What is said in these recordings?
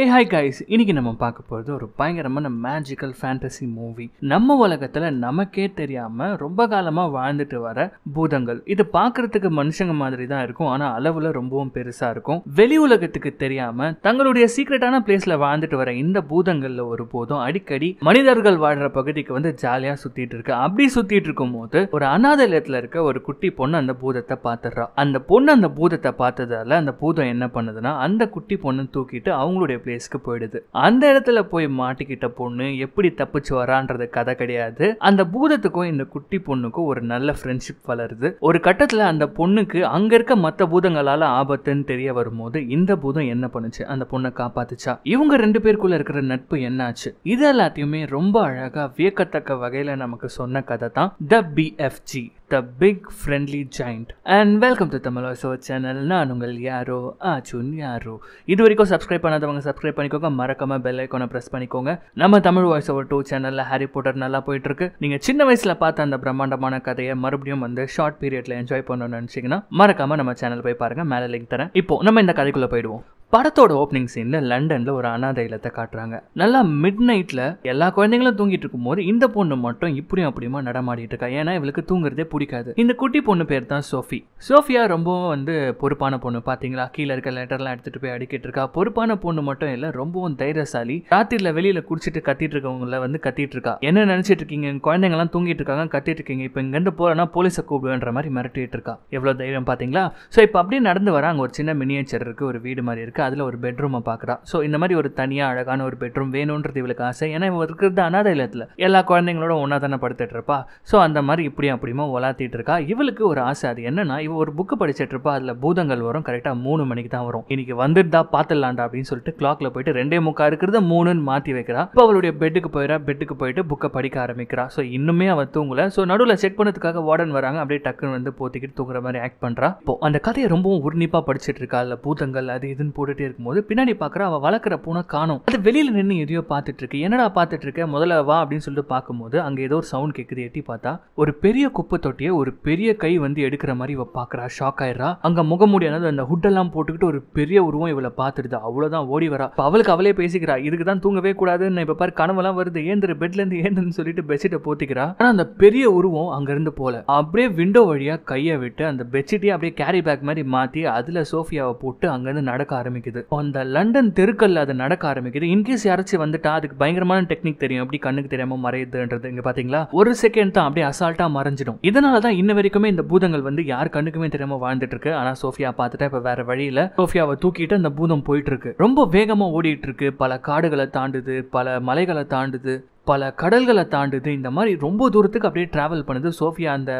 ஏ hi guys இன்னைக்கு நம்ம பார்க்க போகிறது ஒரு பயங்கரமான மேஜிக்கல் ஃபேண்டசி மூவி நம்ம உலகத்தில் நமக்கே தெரியாமல் ரொம்ப காலமாக வாழ்ந்துட்டு வர பூதங்கள் இது பார்க்குறதுக்கு மனுஷங்க மாதிரி தான் இருக்கும் ஆனால் அளவில் ரொம்பவும் பெருசாக இருக்கும் வெளி உலகத்துக்கு தெரியாமல் தங்களுடைய சீக்ரெட்டான பிளேஸில் வாழ்ந்துட்டு வர இந்த பூதங்களில் ஒரு போதும் அடிக்கடி மனிதர்கள் வாழ்கிற பகுதிக்கு வந்து ஜாலியாக சுற்றிட்டு இருக்கு அப்படி சுற்றிட்டு இருக்கும் போது ஒரு அனாதலயத்தில் இருக்க ஒரு குட்டி பொண்ணு அந்த பூதத்தை பார்த்துடுறா அந்த பொண்ணு அந்த பூதத்தை பார்த்ததால அந்த பூதம் என்ன பண்ணுதுன்னா அந்த குட்டி பொண்ணு தூக்கிட்டு அவங்களுடைய பிளேஸ்க்கு போயிடுது அந்த இடத்துல போய் மாட்டிக்கிட்ட பொண்ணு எப்படி தப்பிச்சு வரான்றது கதை கிடையாது அந்த பூதத்துக்கும் இந்த குட்டி பொண்ணுக்கும் ஒரு நல்ல ஃப்ரெண்ட்ஷிப் வளருது ஒரு கட்டத்துல அந்த பொண்ணுக்கு அங்க இருக்க மற்ற பூதங்களால ஆபத்துன்னு தெரிய வரும்போது இந்த பூதம் என்ன பண்ணுச்சு அந்த பொண்ணை காப்பாத்துச்சா இவங்க ரெண்டு பேருக்குள்ள இருக்கிற நட்பு என்னாச்சு இது எல்லாத்தையுமே ரொம்ப அழகா வியக்கத்தக்க வகையில நமக்கு சொன்ன கதை தான் the BFG the big friendly giant and welcome to Tamil voice over channel நான் உங்கள் யாரோ ஆச்சுன் யாரோ இது வரைக்கும் சப்ஸ்கிரைப் பண்ணாதவங்க சப்ஸ்கிரைப் பண்ணிக்கோங்க மறக்காம பெல் ஐக்கோனை ப்ரெஸ் பண்ணிக்கோங்க நம்ம தமிழ் வாய்ஸ் ஓவர் டூ சேனலில் ஹாரி போட்டர் நல்லா போயிட்டு இருக்கு நீங்கள் சின்ன வயசில் பார்த்த அந்த பிரம்மாண்டமான கதையை மறுபடியும் வந்து ஷார்ட் பீரியடில் என்ஜாய் பண்ணணும்னு நினச்சிங்கன்னா மறக்காம நம்ம சேனல் போய் பாருங்கள் மேலே லிங்க் தரேன் இப்போ நம்ம இந்த கதைக்குள்ளே போயிடுவோம் படத்தோட ஓப்பனிங் சீனில் லண்டனில் ஒரு அனாதை இல்லத்தை காட்டுறாங்க நல்லா மிட் நைட்டில் எல்லா குழந்தைங்களும் தூங்கிட்டு இருக்கும்போது இந்த பொண்ணு மட்டும் இப்படியும் அப்படியுமா நடமாடிட்டு இருக்கா ஏன்னா இவளுக்கு தூங்குறதே பிடிக்காது இந்த குட்டி பொண்ணு பேர் தான் சோஃபி சோஃபியா ரொம்பவும் வந்து பொறுப்பான பொண்ணு பார்த்தீங்களா கீழே இருக்க லெட்டர்லாம் எடுத்துகிட்டு போய் அடிக்கிட்டு இருக்கா பொறுப்பான பொண்ணு மட்டும் இல்லை ரொம்பவும் தைரியசாலி ராத்திரியில் வெளியில் குடிச்சிட்டு கத்திட்டு இருக்கவங்கள வந்து கத்திட்டு இருக்கா என்ன நினச்சிட்டு இருக்கீங்க குழந்தைங்கலாம் தூங்கிட்டு இருக்காங்க கத்திட்டு இருக்கீங்க இப்போ இங்கேருந்து போறேன்னா போலீஸை கூப்பிடுவேன்ற மாதிரி மிரட்டிட்டு இருக்கா எவ்வளோ தைரியம் பார்த்தீங்களா ஸோ இப்போ அப்படியே நடந்து வராங்க ஒரு சின்ன மினியேச்சர் இருக்கு ஒரு வீடு மாதிரி இருக்கு இருக்குது அதில் ஒரு பெட்ரூமை பார்க்குறா ஸோ இந்த மாதிரி ஒரு தனியாக அழகான ஒரு பெட்ரூம் வேணுன்றது இவளுக்கு ஆசை ஏன்னா இவள் இருக்கிறது அனாத இல்லத்தில் எல்லா குழந்தைங்களோட ஒன்றா தானே படுத்துட்டு இருப்பா ஸோ அந்த மாதிரி இப்படி அப்படியுமா உலாத்திட்டு இருக்கா இவளுக்கு ஒரு ஆசை அது என்னன்னா இவ ஒரு புக்கு படிச்சுட்டு இருப்பா அதில் பூதங்கள் வரும் கரெக்டாக மூணு மணிக்கு தான் வரும் இன்னைக்கு வந்துட்டு தான் பார்த்துடலாண்டா அப்படின்னு சொல்லிட்டு கிளாக்ல போயிட்டு ரெண்டே முக்கா இருக்கிறத மூணுன்னு மாற்றி வைக்கிறா இப்போ அவளுடைய பெட்டுக்கு போயிடா பெட்டுக்கு போயிட்டு புக்கை படிக்க ஆரம்பிக்கிறா ஸோ இன்னுமே அவள் தூங்கல ஸோ நடுவில் செக் பண்ணதுக்காக வார்டன் வராங்க அப்படியே டக்குன்னு வந்து போத்திக்கிட்டு தூங்குற மாதிரி ஆக்ட் பண்ணுறா இப்போ அந்த கதையை ரொம்பவும் உன்னிப்பாக படிச்சுட்டு இருக்கா இல்லை பூதங்கள் அது இதுன்னு போட்டுகிட்டே இருக்கும்போது பின்னாடி பார்க்குற அவள் வளர்க்குற பூனை காணும் அது வெளியில் நின்று எதையோ பார்த்துட்டு இருக்கு என்னடா பார்த்துட்டு இருக்க முதல்ல வா அப்படின்னு சொல்லிட்டு பார்க்கும்போது அங்கே ஏதோ ஒரு சவுண்ட் கேட்குது எட்டி பார்த்தா ஒரு பெரிய குப்பை தொட்டியை ஒரு பெரிய கை வந்து எடுக்கிற மாதிரி இவ பார்க்குறா ஷாக் ஆயிடுறா அங்கே முகமூடியானது அந்த ஹுட்டெல்லாம் போட்டுக்கிட்டு ஒரு பெரிய உருவம் இவளை பார்த்துடுது அவ்வளோதான் ஓடி வரா அவளுக்கு அவளே பேசிக்கிறா இதுக்கு தான் தூங்கவே கூடாதுன்னு இப்போ பாரு கனவெல்லாம் வருது ஏந்திர பெட்லேருந்து ஏந்திரன்னு சொல்லிட்டு பெட்ஷீட்டை போத்திக்கிறா ஆனால் அந்த பெரிய உருவம் அங்கேருந்து போல அப்படியே விண்டோ வழியாக கையை விட்டு அந்த பெட்ஷீட்டையே அப்படியே கேரி பேக் மாதிரி மாற்றி அதில் சோஃபியாவை போட்டு அங்கேருந்து நடக்க ஆரம்பிச்சு ஆரம்பிக்குது அந்த லண்டன் தெருக்கல்ல அது நடக்க ஆரம்பிக்குது இன்கேஸ் யாராச்சும் வந்துட்டா அதுக்கு பயங்கரமான டெக்னிக் தெரியும் அப்படி கண்ணுக்கு தெரியாம மறையுதுன்றது இங்க பாத்தீங்களா ஒரு செகண்ட் தான் அப்படியே அசால்ட்டா மறைஞ்சிடும் இதனால தான் இன்ன வரைக்குமே இந்த பூதங்கள் வந்து யார் கண்ணுக்குமே தெரியாம வாழ்ந்துட்டு இருக்கு ஆனா சோஃபியா பார்த்துட்டா இப்ப வேற வழியில சோஃபியாவை தூக்கிட்டு அந்த பூதம் போயிட்டு இருக்கு ரொம்ப வேகமா ஓடிட்டு இருக்கு பல காடுகளை தாண்டுது பல மலைகளை தாண்டுது பல கடல்களை தாண்டுது இந்த மாதிரி ரொம்ப தூரத்துக்கு அப்படியே ட்ராவல் பண்ணுது சோஃபியா அந்த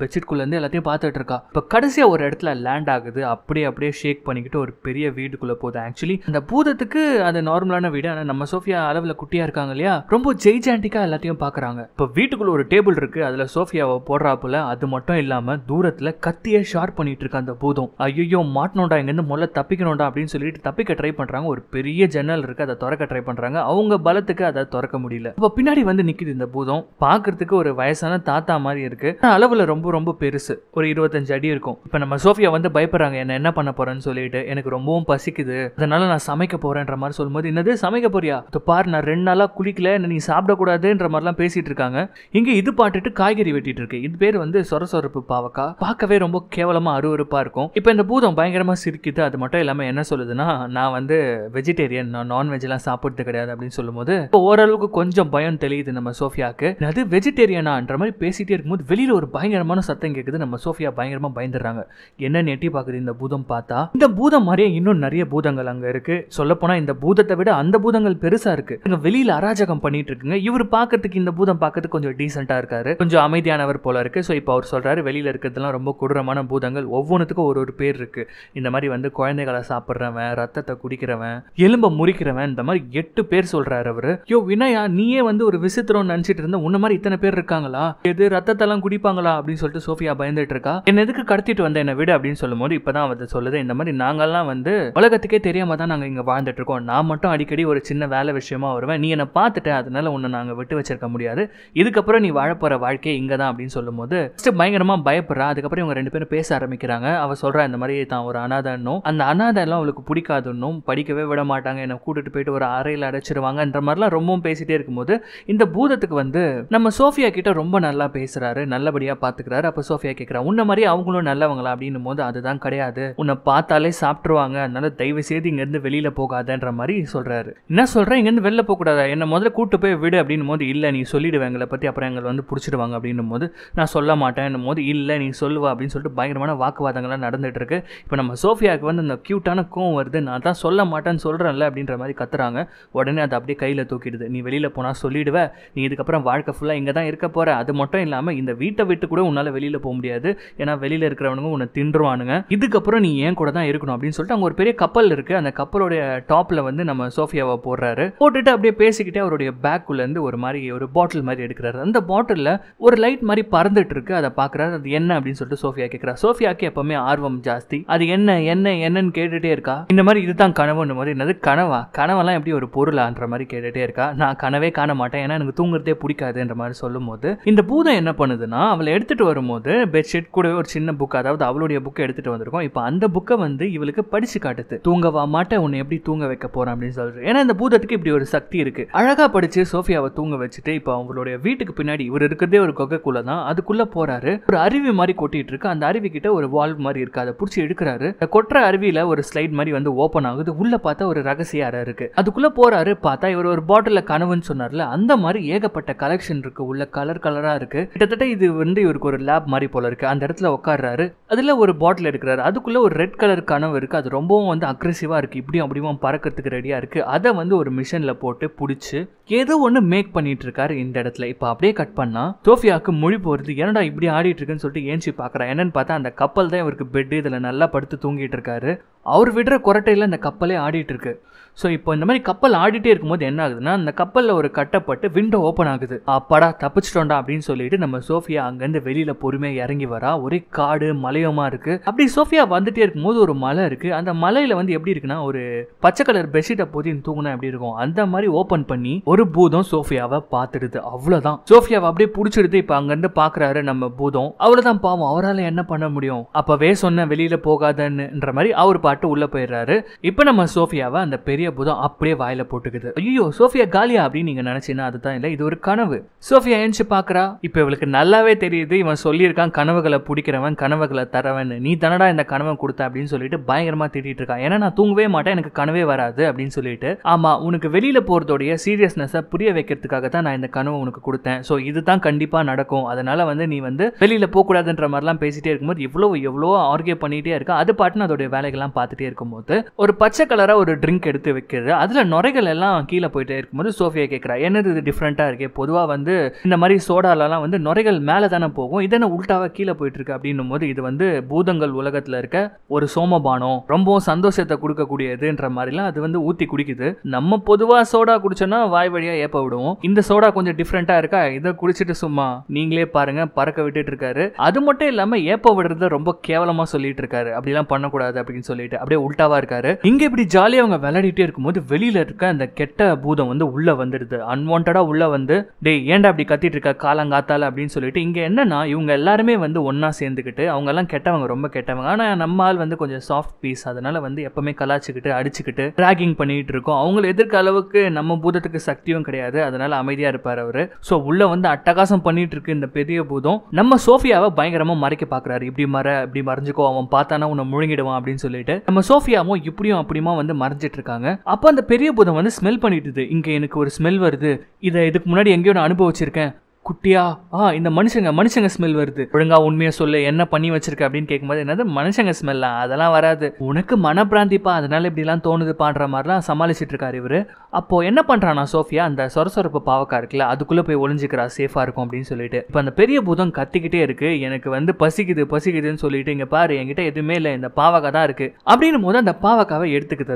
பெட்ஷீட்குள்ளேருந்து எல்லாத்தையும் பார்த்துட்டு இருக்கா இப்போ கடைசியாக ஒரு இடத்துல லேண்ட் ஆகுது அப்படியே அப்படியே ஷேக் பண்ணிக்கிட்டு ஒரு பெரிய வீட்டுக்குள்ளே போகுது ஆக்சுவலி அந்த பூதத்துக்கு அது நார்மலான வீடு ஆனால் நம்ம சோஃபியா அளவில் குட்டியாக இருக்காங்க இல்லையா ரொம்ப ஜெய்ஜாண்டிக்காக எல்லாத்தையும் பார்க்குறாங்க இப்போ வீட்டுக்குள்ளே ஒரு டேபிள் இருக்குது அதில் சோஃபியாவை போடுறாப்புல அது மட்டும் இல்லாமல் தூரத்தில் கத்தியை ஷார்ப் பண்ணிகிட்டு இருக்க அந்த பூதம் ஐயோ மாட்டணும்டா இங்கேருந்து முதல்ல தப்பிக்கணும்டா அப்படின்னு சொல்லிட்டு தப்பிக்க ட்ரை பண்ணுறாங்க ஒரு பெரிய ஜன்னல் இருக்குது அதை திறக்க ட்ரை பண்ணுறாங்க அவங்க பலத்துக்கு அதை திறக்க முடியல பின்னாடி வந்து நிற்கிது இந்த பூதம் பார்க்கறதுக்கு ஒரு வயசான தாத்தா மாதிரி இருக்கு அளவில் ரொம்ப ரொம்ப பெருசு ஒரு இருபத்தஞ்சு அடி இருக்கும் இப்போ நம்ம சோஃபியா வந்து பயப்படுறாங்க என்ன என்ன பண்ண போறேன்னு சொல்லிட்டு எனக்கு ரொம்பவும் பசிக்குது அதனால நான் சமைக்க போறேன்ற மாதிரி சொல்லும்போது என்னது சமைக்க போறியா பார் நான் ரெண்டு நாளாக குளிக்கல நீ சாப்பிடக்கூடாதுன்ற மாதிரிலாம் பேசிட்டு இருக்காங்க இங்கே இது பாட்டுட்டு காய்கறி வெட்டிட்டு இருக்கு இது பேர் வந்து சொர சொரப்பு பாவக்கா பார்க்கவே ரொம்ப கேவலமா அருவறுப்பா இருக்கும் இப்போ இந்த பூதம் பயங்கரமா சிரிக்குது அது மட்டும் இல்லாம என்ன சொல்லுதுன்னா நான் வந்து வெஜிடேரியன் நான் நான்வெஜ் எல்லாம் சாப்பிடுறது கிடையாது அப்படின்னு சொல்லும்போது ஓரளவுக்கு கொஞ்சம் பயம் தெரியுது நம்ம சோஃபியாக்கு அது வெஜிடேரியனான்ற மாதிரி பேசிகிட்டே இருக்கும்போது வெளியில் ஒரு பயங்கரமான சத்தம் கேட்குது நம்ம சோஃபியா பயங்கரமாக பயந்துடுறாங்க என்னன்னு எட்டி பார்க்குது இந்த பூதம் பார்த்தா இந்த பூதம் மாதிரியே இன்னும் நிறைய பூதங்கள் அங்கே இருக்குது சொல்லப்போனால் இந்த பூதத்தை விட அந்த பூதங்கள் பெருசாக இருக்குது இங்கே வெளியில் அராஜகம் பண்ணிட்டு இருக்குங்க இவர் பார்க்கறதுக்கு இந்த பூதம் பார்க்கறதுக்கு கொஞ்சம் டீசெண்டாக இருக்காரு கொஞ்சம் அமைதியானவர் போல இருக்குது ஸோ இப்போ அவர் சொல்கிறாரு வெளியில் இருக்கிறதுலாம் ரொம்ப கொடூரமான பூதங்கள் ஒவ்வொன்றுத்துக்கும் ஒரு ஒரு பேர் இருக்குது இந்த மாதிரி வந்து குழந்தைகளை சாப்பிட்றவன் ரத்தத்தை குடிக்கிறவன் எலும்பை முறிக்கிறவன் இந்த மாதிரி எட்டு பேர் சொல்றாரு அவர் யோ வினயா நீயே வந்து ஒரு விசித்திரம் நினச்சிட்டு இருந்தேன் உன்ன மாதிரி இத்தனை பேர் இருக்காங்களா எது ரத்தத்தெல்லாம் குடிப்பாங்களா அப்படின்னு சொல்லிட்டு சோஃபியா பயந்துட்டு இருக்கா என்ன எதுக்கு கடத்திட்டு வந்த என்ன விடு அப்படின்னு சொல்லும் போது இப்பதான் அவர் சொல்லுது இந்த மாதிரி நாங்கெல்லாம் வந்து உலகத்துக்கே தெரியாம தான் நாங்கள் இங்கே வாழ்ந்துட்டு இருக்கோம் நான் மட்டும் அடிக்கடி ஒரு சின்ன வேலை விஷயமா வருவேன் நீ என்னை பார்த்துட்ட அதனால உன்னை நாங்கள் விட்டு வச்சிருக்க முடியாது இதுக்கப்புறம் நீ போற வாழ்க்கை இங்கே தான் அப்படின்னு சொல்லும் போது பயங்கரமாக பயப்படுறா அதுக்கப்புறம் இவங்க ரெண்டு பேரும் பேச ஆரம்பிக்கிறாங்க அவ சொல்றா இந்த மாதிரி தான் ஒரு அனாதன்னும் அந்த அனாதை எல்லாம் அவளுக்கு பிடிக்காதுன்னும் படிக்கவே விட மாட்டாங்க என்னை கூட்டிட்டு போயிட்டு ஒரு அறையில் அடைச்சிருவாங்கன்ற மாதிரிலாம் ரொம்பவும் பேசிட்டே இருக்கும்போது இந்த பூதத்துக்கு வந்து நம்ம சோஃபியா கிட்ட ரொம்ப நல்லா பேசுறாரு நல்லபடியா பாத்துக்கிறாரு அப்ப சோஃபியா கேட்கிறா உன்ன மாதிரி அவங்களும் நல்லவங்களா அப்படின்னும் போது அதுதான் கிடையாது உன்னை பார்த்தாலே சாப்பிட்டுருவாங்க அதனால தயவு செய்து இங்க இருந்து வெளியில போகாதன்ற மாதிரி சொல்றாரு என்ன சொல்றேன் இங்க இருந்து வெளில போக கூடாது என்ன முதல்ல கூட்டு போய் விடு அப்படின்னும் போது இல்ல நீ சொல்லிடுவேன் எங்களை பத்தி அப்புறம் எங்களை வந்து பிடிச்சிடுவாங்க அப்படின்னும் போது நான் சொல்ல மாட்டேன் போது இல்ல நீ சொல்லுவா அப்படின்னு சொல்லிட்டு பயங்கரமான வாக்குவாதங்கள்லாம் நடந்துட்டு இருக்கு இப்போ நம்ம சோஃபியாவுக்கு வந்து அந்த கியூட்டான கோவம் வருது நான் தான் சொல்ல மாட்டேன்னு சொல்றேன்ல அப்படின்ற மாதிரி கத்துறாங்க உடனே அதை அப்படியே கையில தூக்கிடுது நீ வெளியில போனா நான் சொல்லிவிடுவேன் நீ இதுக்கப்புறம் வாழ்க்கை ஃபுல்லாக இங்கே தான் இருக்க போகிற அது மட்டும் இல்லாமல் இந்த வீட்டை விட்டு கூட உன்னால் வெளியில் போக முடியாது ஏன்னா வெளியில் இருக்கிறவனுங்க உன்னை தின்றுவானுங்க இதுக்கப்புறம் நீ ஏன் கூட தான் இருக்கணும் அப்படின்னு சொல்லிட்டு அங்கே ஒரு பெரிய கப்பல் இருக்குது அந்த கப்பலோடைய டாப்பில் வந்து நம்ம சோஃபியாவை போடுறாரு போட்டுட்டு அப்படியே பேசிக்கிட்டே அவருடைய பேக்குள்ளேருந்து ஒரு மாதிரி ஒரு பாட்டில் மாதிரி எடுக்கிறாரு அந்த பாட்டிலில் ஒரு லைட் மாதிரி பறந்துட்டு இருக்கு அதை பார்க்குறாரு அது என்ன அப்படின்னு சொல்லிட்டு சோஃபியா கேட்குறா சோஃபியாக்கு எப்பவுமே ஆர்வம் ஜாஸ்தி அது என்ன என்ன என்னன்னு கேட்டுகிட்டே இருக்கா இந்த மாதிரி இதுதான் கனவுன்னு மாதிரி என்னது கனவா கனவெல்லாம் எப்படி ஒரு பொருளான்ற மாதிரி கேட்டுகிட்டே இருக்கா நான் கனவே காண காண மாட்டேன் ஏன்னா எனக்கு தூங்குறதே பிடிக்காதுன்ற மாதிரி சொல்லும் போது இந்த பூதம் என்ன பண்ணுதுன்னா அவளை எடுத்துட்டு வரும்போது பெட்ஷீட் கூட ஒரு சின்ன புக் அதாவது அவளுடைய புக்கை எடுத்துட்டு வந்திருக்கோம் இப்போ அந்த புக்கை வந்து இவளுக்கு படிச்சு காட்டுது தூங்கவா மாட்டேன் உன்னை எப்படி தூங்க வைக்க போறேன் அப்படின்னு சொல்றது ஏன்னா இந்த பூதத்துக்கு இப்படி ஒரு சக்தி இருக்கு அழகா படிச்சு சோஃபியாவை தூங்க வச்சுட்டு இப்போ அவங்களுடைய வீட்டுக்கு பின்னாடி இவர் இருக்கிறதே ஒரு கொகைக்குள்ள தான் அதுக்குள்ள போறாரு ஒரு அருவி மாதிரி கொட்டிட்டு இருக்கு அந்த அருவி கிட்ட ஒரு வால்வ் மாதிரி இருக்கு அதை பிடிச்சி எடுக்கிறாரு கொட்டுற அருவியில ஒரு ஸ்லைட் மாதிரி வந்து ஓபன் ஆகுது உள்ள பார்த்தா ஒரு ரகசிய அறை இருக்கு அதுக்குள்ள போறாரு பார்த்தா இவர் ஒரு பாட்டில கனவுன்னு சொன்னார் இருக்குல்ல அந்த மாதிரி ஏகப்பட்ட கலெக்ஷன் இருக்கு உள்ள கலர் கலராக இருக்கு கிட்டத்தட்ட இது வந்து இவருக்கு ஒரு லேப் மாதிரி போல இருக்கு அந்த இடத்துல உட்காடுறாரு அதில் ஒரு பாட்டில் எடுக்கிறாரு அதுக்குள்ள ஒரு ரெட் கலர் கனவு இருக்கு அது ரொம்பவும் வந்து அக்ரெசிவா இருக்கு இப்படியும் அப்படியும் பறக்கிறதுக்கு ரெடியாக இருக்கு அதை வந்து ஒரு மிஷினில் போட்டு பிடிச்சி ஏதோ ஒன்று மேக் பண்ணிட்டு இருக்காரு இந்த இடத்துல இப்போ அப்படியே கட் பண்ணா சோஃபியாவுக்கு மொழி போகிறது என்னடா இப்படி ஆடிட்டு இருக்குன்னு சொல்லிட்டு ஏஞ்சி பார்க்குறேன் என்னன்னு பார்த்தா அந்த கப்பல் தான் இவருக்கு பெட் இதில் நல்லா படுத்து தூங்கிட்டு இருக்காரு அவர் விடுற குரட்டையில் அந்த கப்பலே ஆடிட்டு இருக்கு ஸோ இப்போ இந்த மாதிரி கப்பல் ஆடிட்டே இருக்கும்போது என்ன ஆகுதுன்னா அந்த கப்பலில் ஒரு கட்டப்பட்டு விண்டோ ஓப்பன் ஆகுது அப்படா தப்பிச்சிட்டோண்டா அப்படின்னு சொல்லிட்டு நம்ம சோஃபியா அங்கேருந்து வெளியில் பொறுமையாக இறங்கி வரா ஒரே காடு மலையமாக இருக்கு அப்படி சோஃபியா வந்துட்டே இருக்கும்போது ஒரு மலை இருக்கு அந்த மலையில் வந்து எப்படி இருக்குன்னா ஒரு பச்சை கலர் பெட்ஷீட்டை போதி தூங்கினா எப்படி இருக்கும் அந்த மாதிரி ஓப்பன் பண்ணி ஒரு பூதம் சோஃபியாவை பார்த்துடுது அவ்வளோதான் சோஃபியாவை அப்படியே பிடிச்சிடுது இப்போ அங்கேருந்து பார்க்குறாரு நம்ம பூதம் அவ்வளோதான் பாவம் அவரால் என்ன பண்ண முடியும் அப்போவே சொன்ன வெளியில் போகாதன்னுன்ற மாதிரி அவர் பாட்டு உள்ளே போயிடுறாரு இப்போ நம்ம சோஃபியாவை அந்த பெரிய சோஃபியா பூதம் அப்படியே வாயில போட்டுக்குது ஐயோ சோஃபியா காலியா அப்படின்னு நீங்க நினைச்சீங்கன்னா அதுதான் இல்ல இது ஒரு கனவு சோஃபியா எழுந்து பாக்குறா இப்ப இவளுக்கு நல்லாவே தெரியுது இவன் சொல்லியிருக்கான் கனவுகளை பிடிக்கிறவன் கனவுகளை தரவன் நீ தானடா இந்த கனவை கொடுத்த அப்படின்னு சொல்லிட்டு பயங்கரமா திட்டிட்டு இருக்கான் ஏன்னா நான் தூங்கவே மாட்டேன் எனக்கு கனவே வராது அப்படின்னு சொல்லிட்டு ஆமா உனக்கு வெளியில போறதோடைய சீரியஸ்னஸை புரிய வைக்கிறதுக்காக தான் நான் இந்த கனவை உனக்கு கொடுத்தேன் சோ இதுதான் கண்டிப்பா நடக்கும் அதனால வந்து நீ வந்து வெளியில போக போகக்கூடாதுன்ற மாதிரிலாம் பேசிட்டே இருக்கும்போது எவ்வளோ எவ்வளவு ஆர்கியூ பண்ணிட்டே இருக்கா அது பாட்டுன்னு அதோடைய வேலைகள்லாம் பார்த்துட்டே இருக்கும்போது ஒரு பச்சை கலரா ஒரு ட்ரிங்க் எடுத்து வைக்கிறது அதில் நுரைகள் எல்லாம் கீழே போயிட்டே இருக்கும்போது சோஃபியா கேட்குறா என்னது இது டிஃப்ரெண்ட்டாக இருக்கே பொதுவாக வந்து இந்த மாதிரி சோடாலலாம் வந்து நுரைகள் மேலே தானே போகும் இதென்ன உள்டாவாக கீழே போயிட்டு இருக்கு அப்படின்னும் போது இது வந்து பூதங்கள் உலகத்தில் இருக்க ஒரு சோமபானம் ரொம்பவும் சந்தோஷத்தை கொடுக்கக்கூடியதுன்ற மாதிரிலாம் அது வந்து ஊற்றி குடிக்குது நம்ம பொதுவாக சோடா குடிச்சோன்னா வாய் வழியாக ஏப்ப விடுவோம் இந்த சோடா கொஞ்சம் டிஃப்ரெண்ட்டாக இருக்கா இதை குடிச்சிட்டு சும்மா நீங்களே பாருங்க பறக்க விட்டுட்டு இருக்காரு அது மட்டும் இல்லாமல் ஏப்ப விடுறத ரொம்ப கேவலமாக சொல்லிட்டு இருக்காரு அப்படிலாம் பண்ணக்கூடாது அப்படின்னு சொல்லிட்டு அப்படியே உள்டாவாக இருக்காரு இங்கே இப்படி ஜாலியாக அவங்க விளையாடிட்டு பேசிக்கிட்டே இருக்கும்போது வெளியில் இருக்க அந்த கெட்ட பூதம் வந்து உள்ளே வந்துடுது அன்வான்டாக உள்ளே வந்து டே ஏன்டா அப்படி கத்திட்டு இருக்க காலங்காத்தால் அப்படின்னு சொல்லிட்டு இங்கே என்னென்னா இவங்க எல்லாருமே வந்து ஒன்றா சேர்ந்துக்கிட்டு அவங்கெல்லாம் கெட்டவங்க ரொம்ப கெட்டவங்க ஆனால் நம்ம ஆள் வந்து கொஞ்சம் சாஃப்ட் பீஸ் அதனால் வந்து எப்போவுமே கலாச்சிக்கிட்டு அடிச்சுக்கிட்டு ட்ராகிங் பண்ணிகிட்டு இருக்கோம் அவங்கள எதிர்க்க அளவுக்கு நம்ம பூதத்துக்கு சக்தியும் கிடையாது அதனால் அமைதியாக இருப்பார் அவர் ஸோ உள்ளே வந்து அட்டகாசம் பண்ணிகிட்டு இருக்கு இந்த பெரிய பூதம் நம்ம சோஃபியாவை பயங்கரமாக மறைக்க பார்க்குறாரு இப்படி மற இப்படி மறைஞ்சிக்கோ அவன் பார்த்தானா உன்னை முழுங்கிடுவான் அப்படின்னு சொல்லிட்டு நம்ம சோஃபியாவும் இப்படியும் அப்படியுமா வந்து மறைஞ்சிட்டு இருக்காங்க அப்ப அந்த பெரிய பூதம் வந்து ஸ்மெல் பண்ணிட்டு இங்க எனக்கு ஒரு ஸ்மெல் வருது இதை இதுக்கு முன்னாடி எங்கேயோ நான் அனுபவிச்சிருக்கேன் குட்டியா ஆ இந்த மனுஷங்க மனுஷங்க ஸ்மெல் வருது ஒழுங்கா உண்மையை சொல்லு என்ன பண்ணி வச்சிருக்க அப்படின்னு கேட்கும்போது என்னது மனுஷங்க ஸ்மெல்லாம் அதெல்லாம் வராது உனக்கு மனப்பிராந்திப்பா அதனால இப்படிலாம் தோணுதுப்பான்ற மாதிரிலாம் சமாளிச்சுட்டு இருக்காரு இவர் அப்போ என்ன பண்றானா சோஃபியா அந்த சொரசொரப்பு பாவக்கா இருக்குல்ல அதுக்குள்ள போய் ஒளிஞ்சுக்கிறா சேஃபா இருக்கும் அப்படின்னு சொல்லிட்டு இப்போ அந்த பெரிய பூதம் கத்திக்கிட்டே இருக்கு எனக்கு வந்து பசிக்குது பசிக்குதுன்னு சொல்லிட்டு இங்க பாரு என்கிட்ட எதுவுமே இல்லை இந்த பாவக்கா தான் இருக்கு அப்படின்னு போது அந்த பாவக்காவை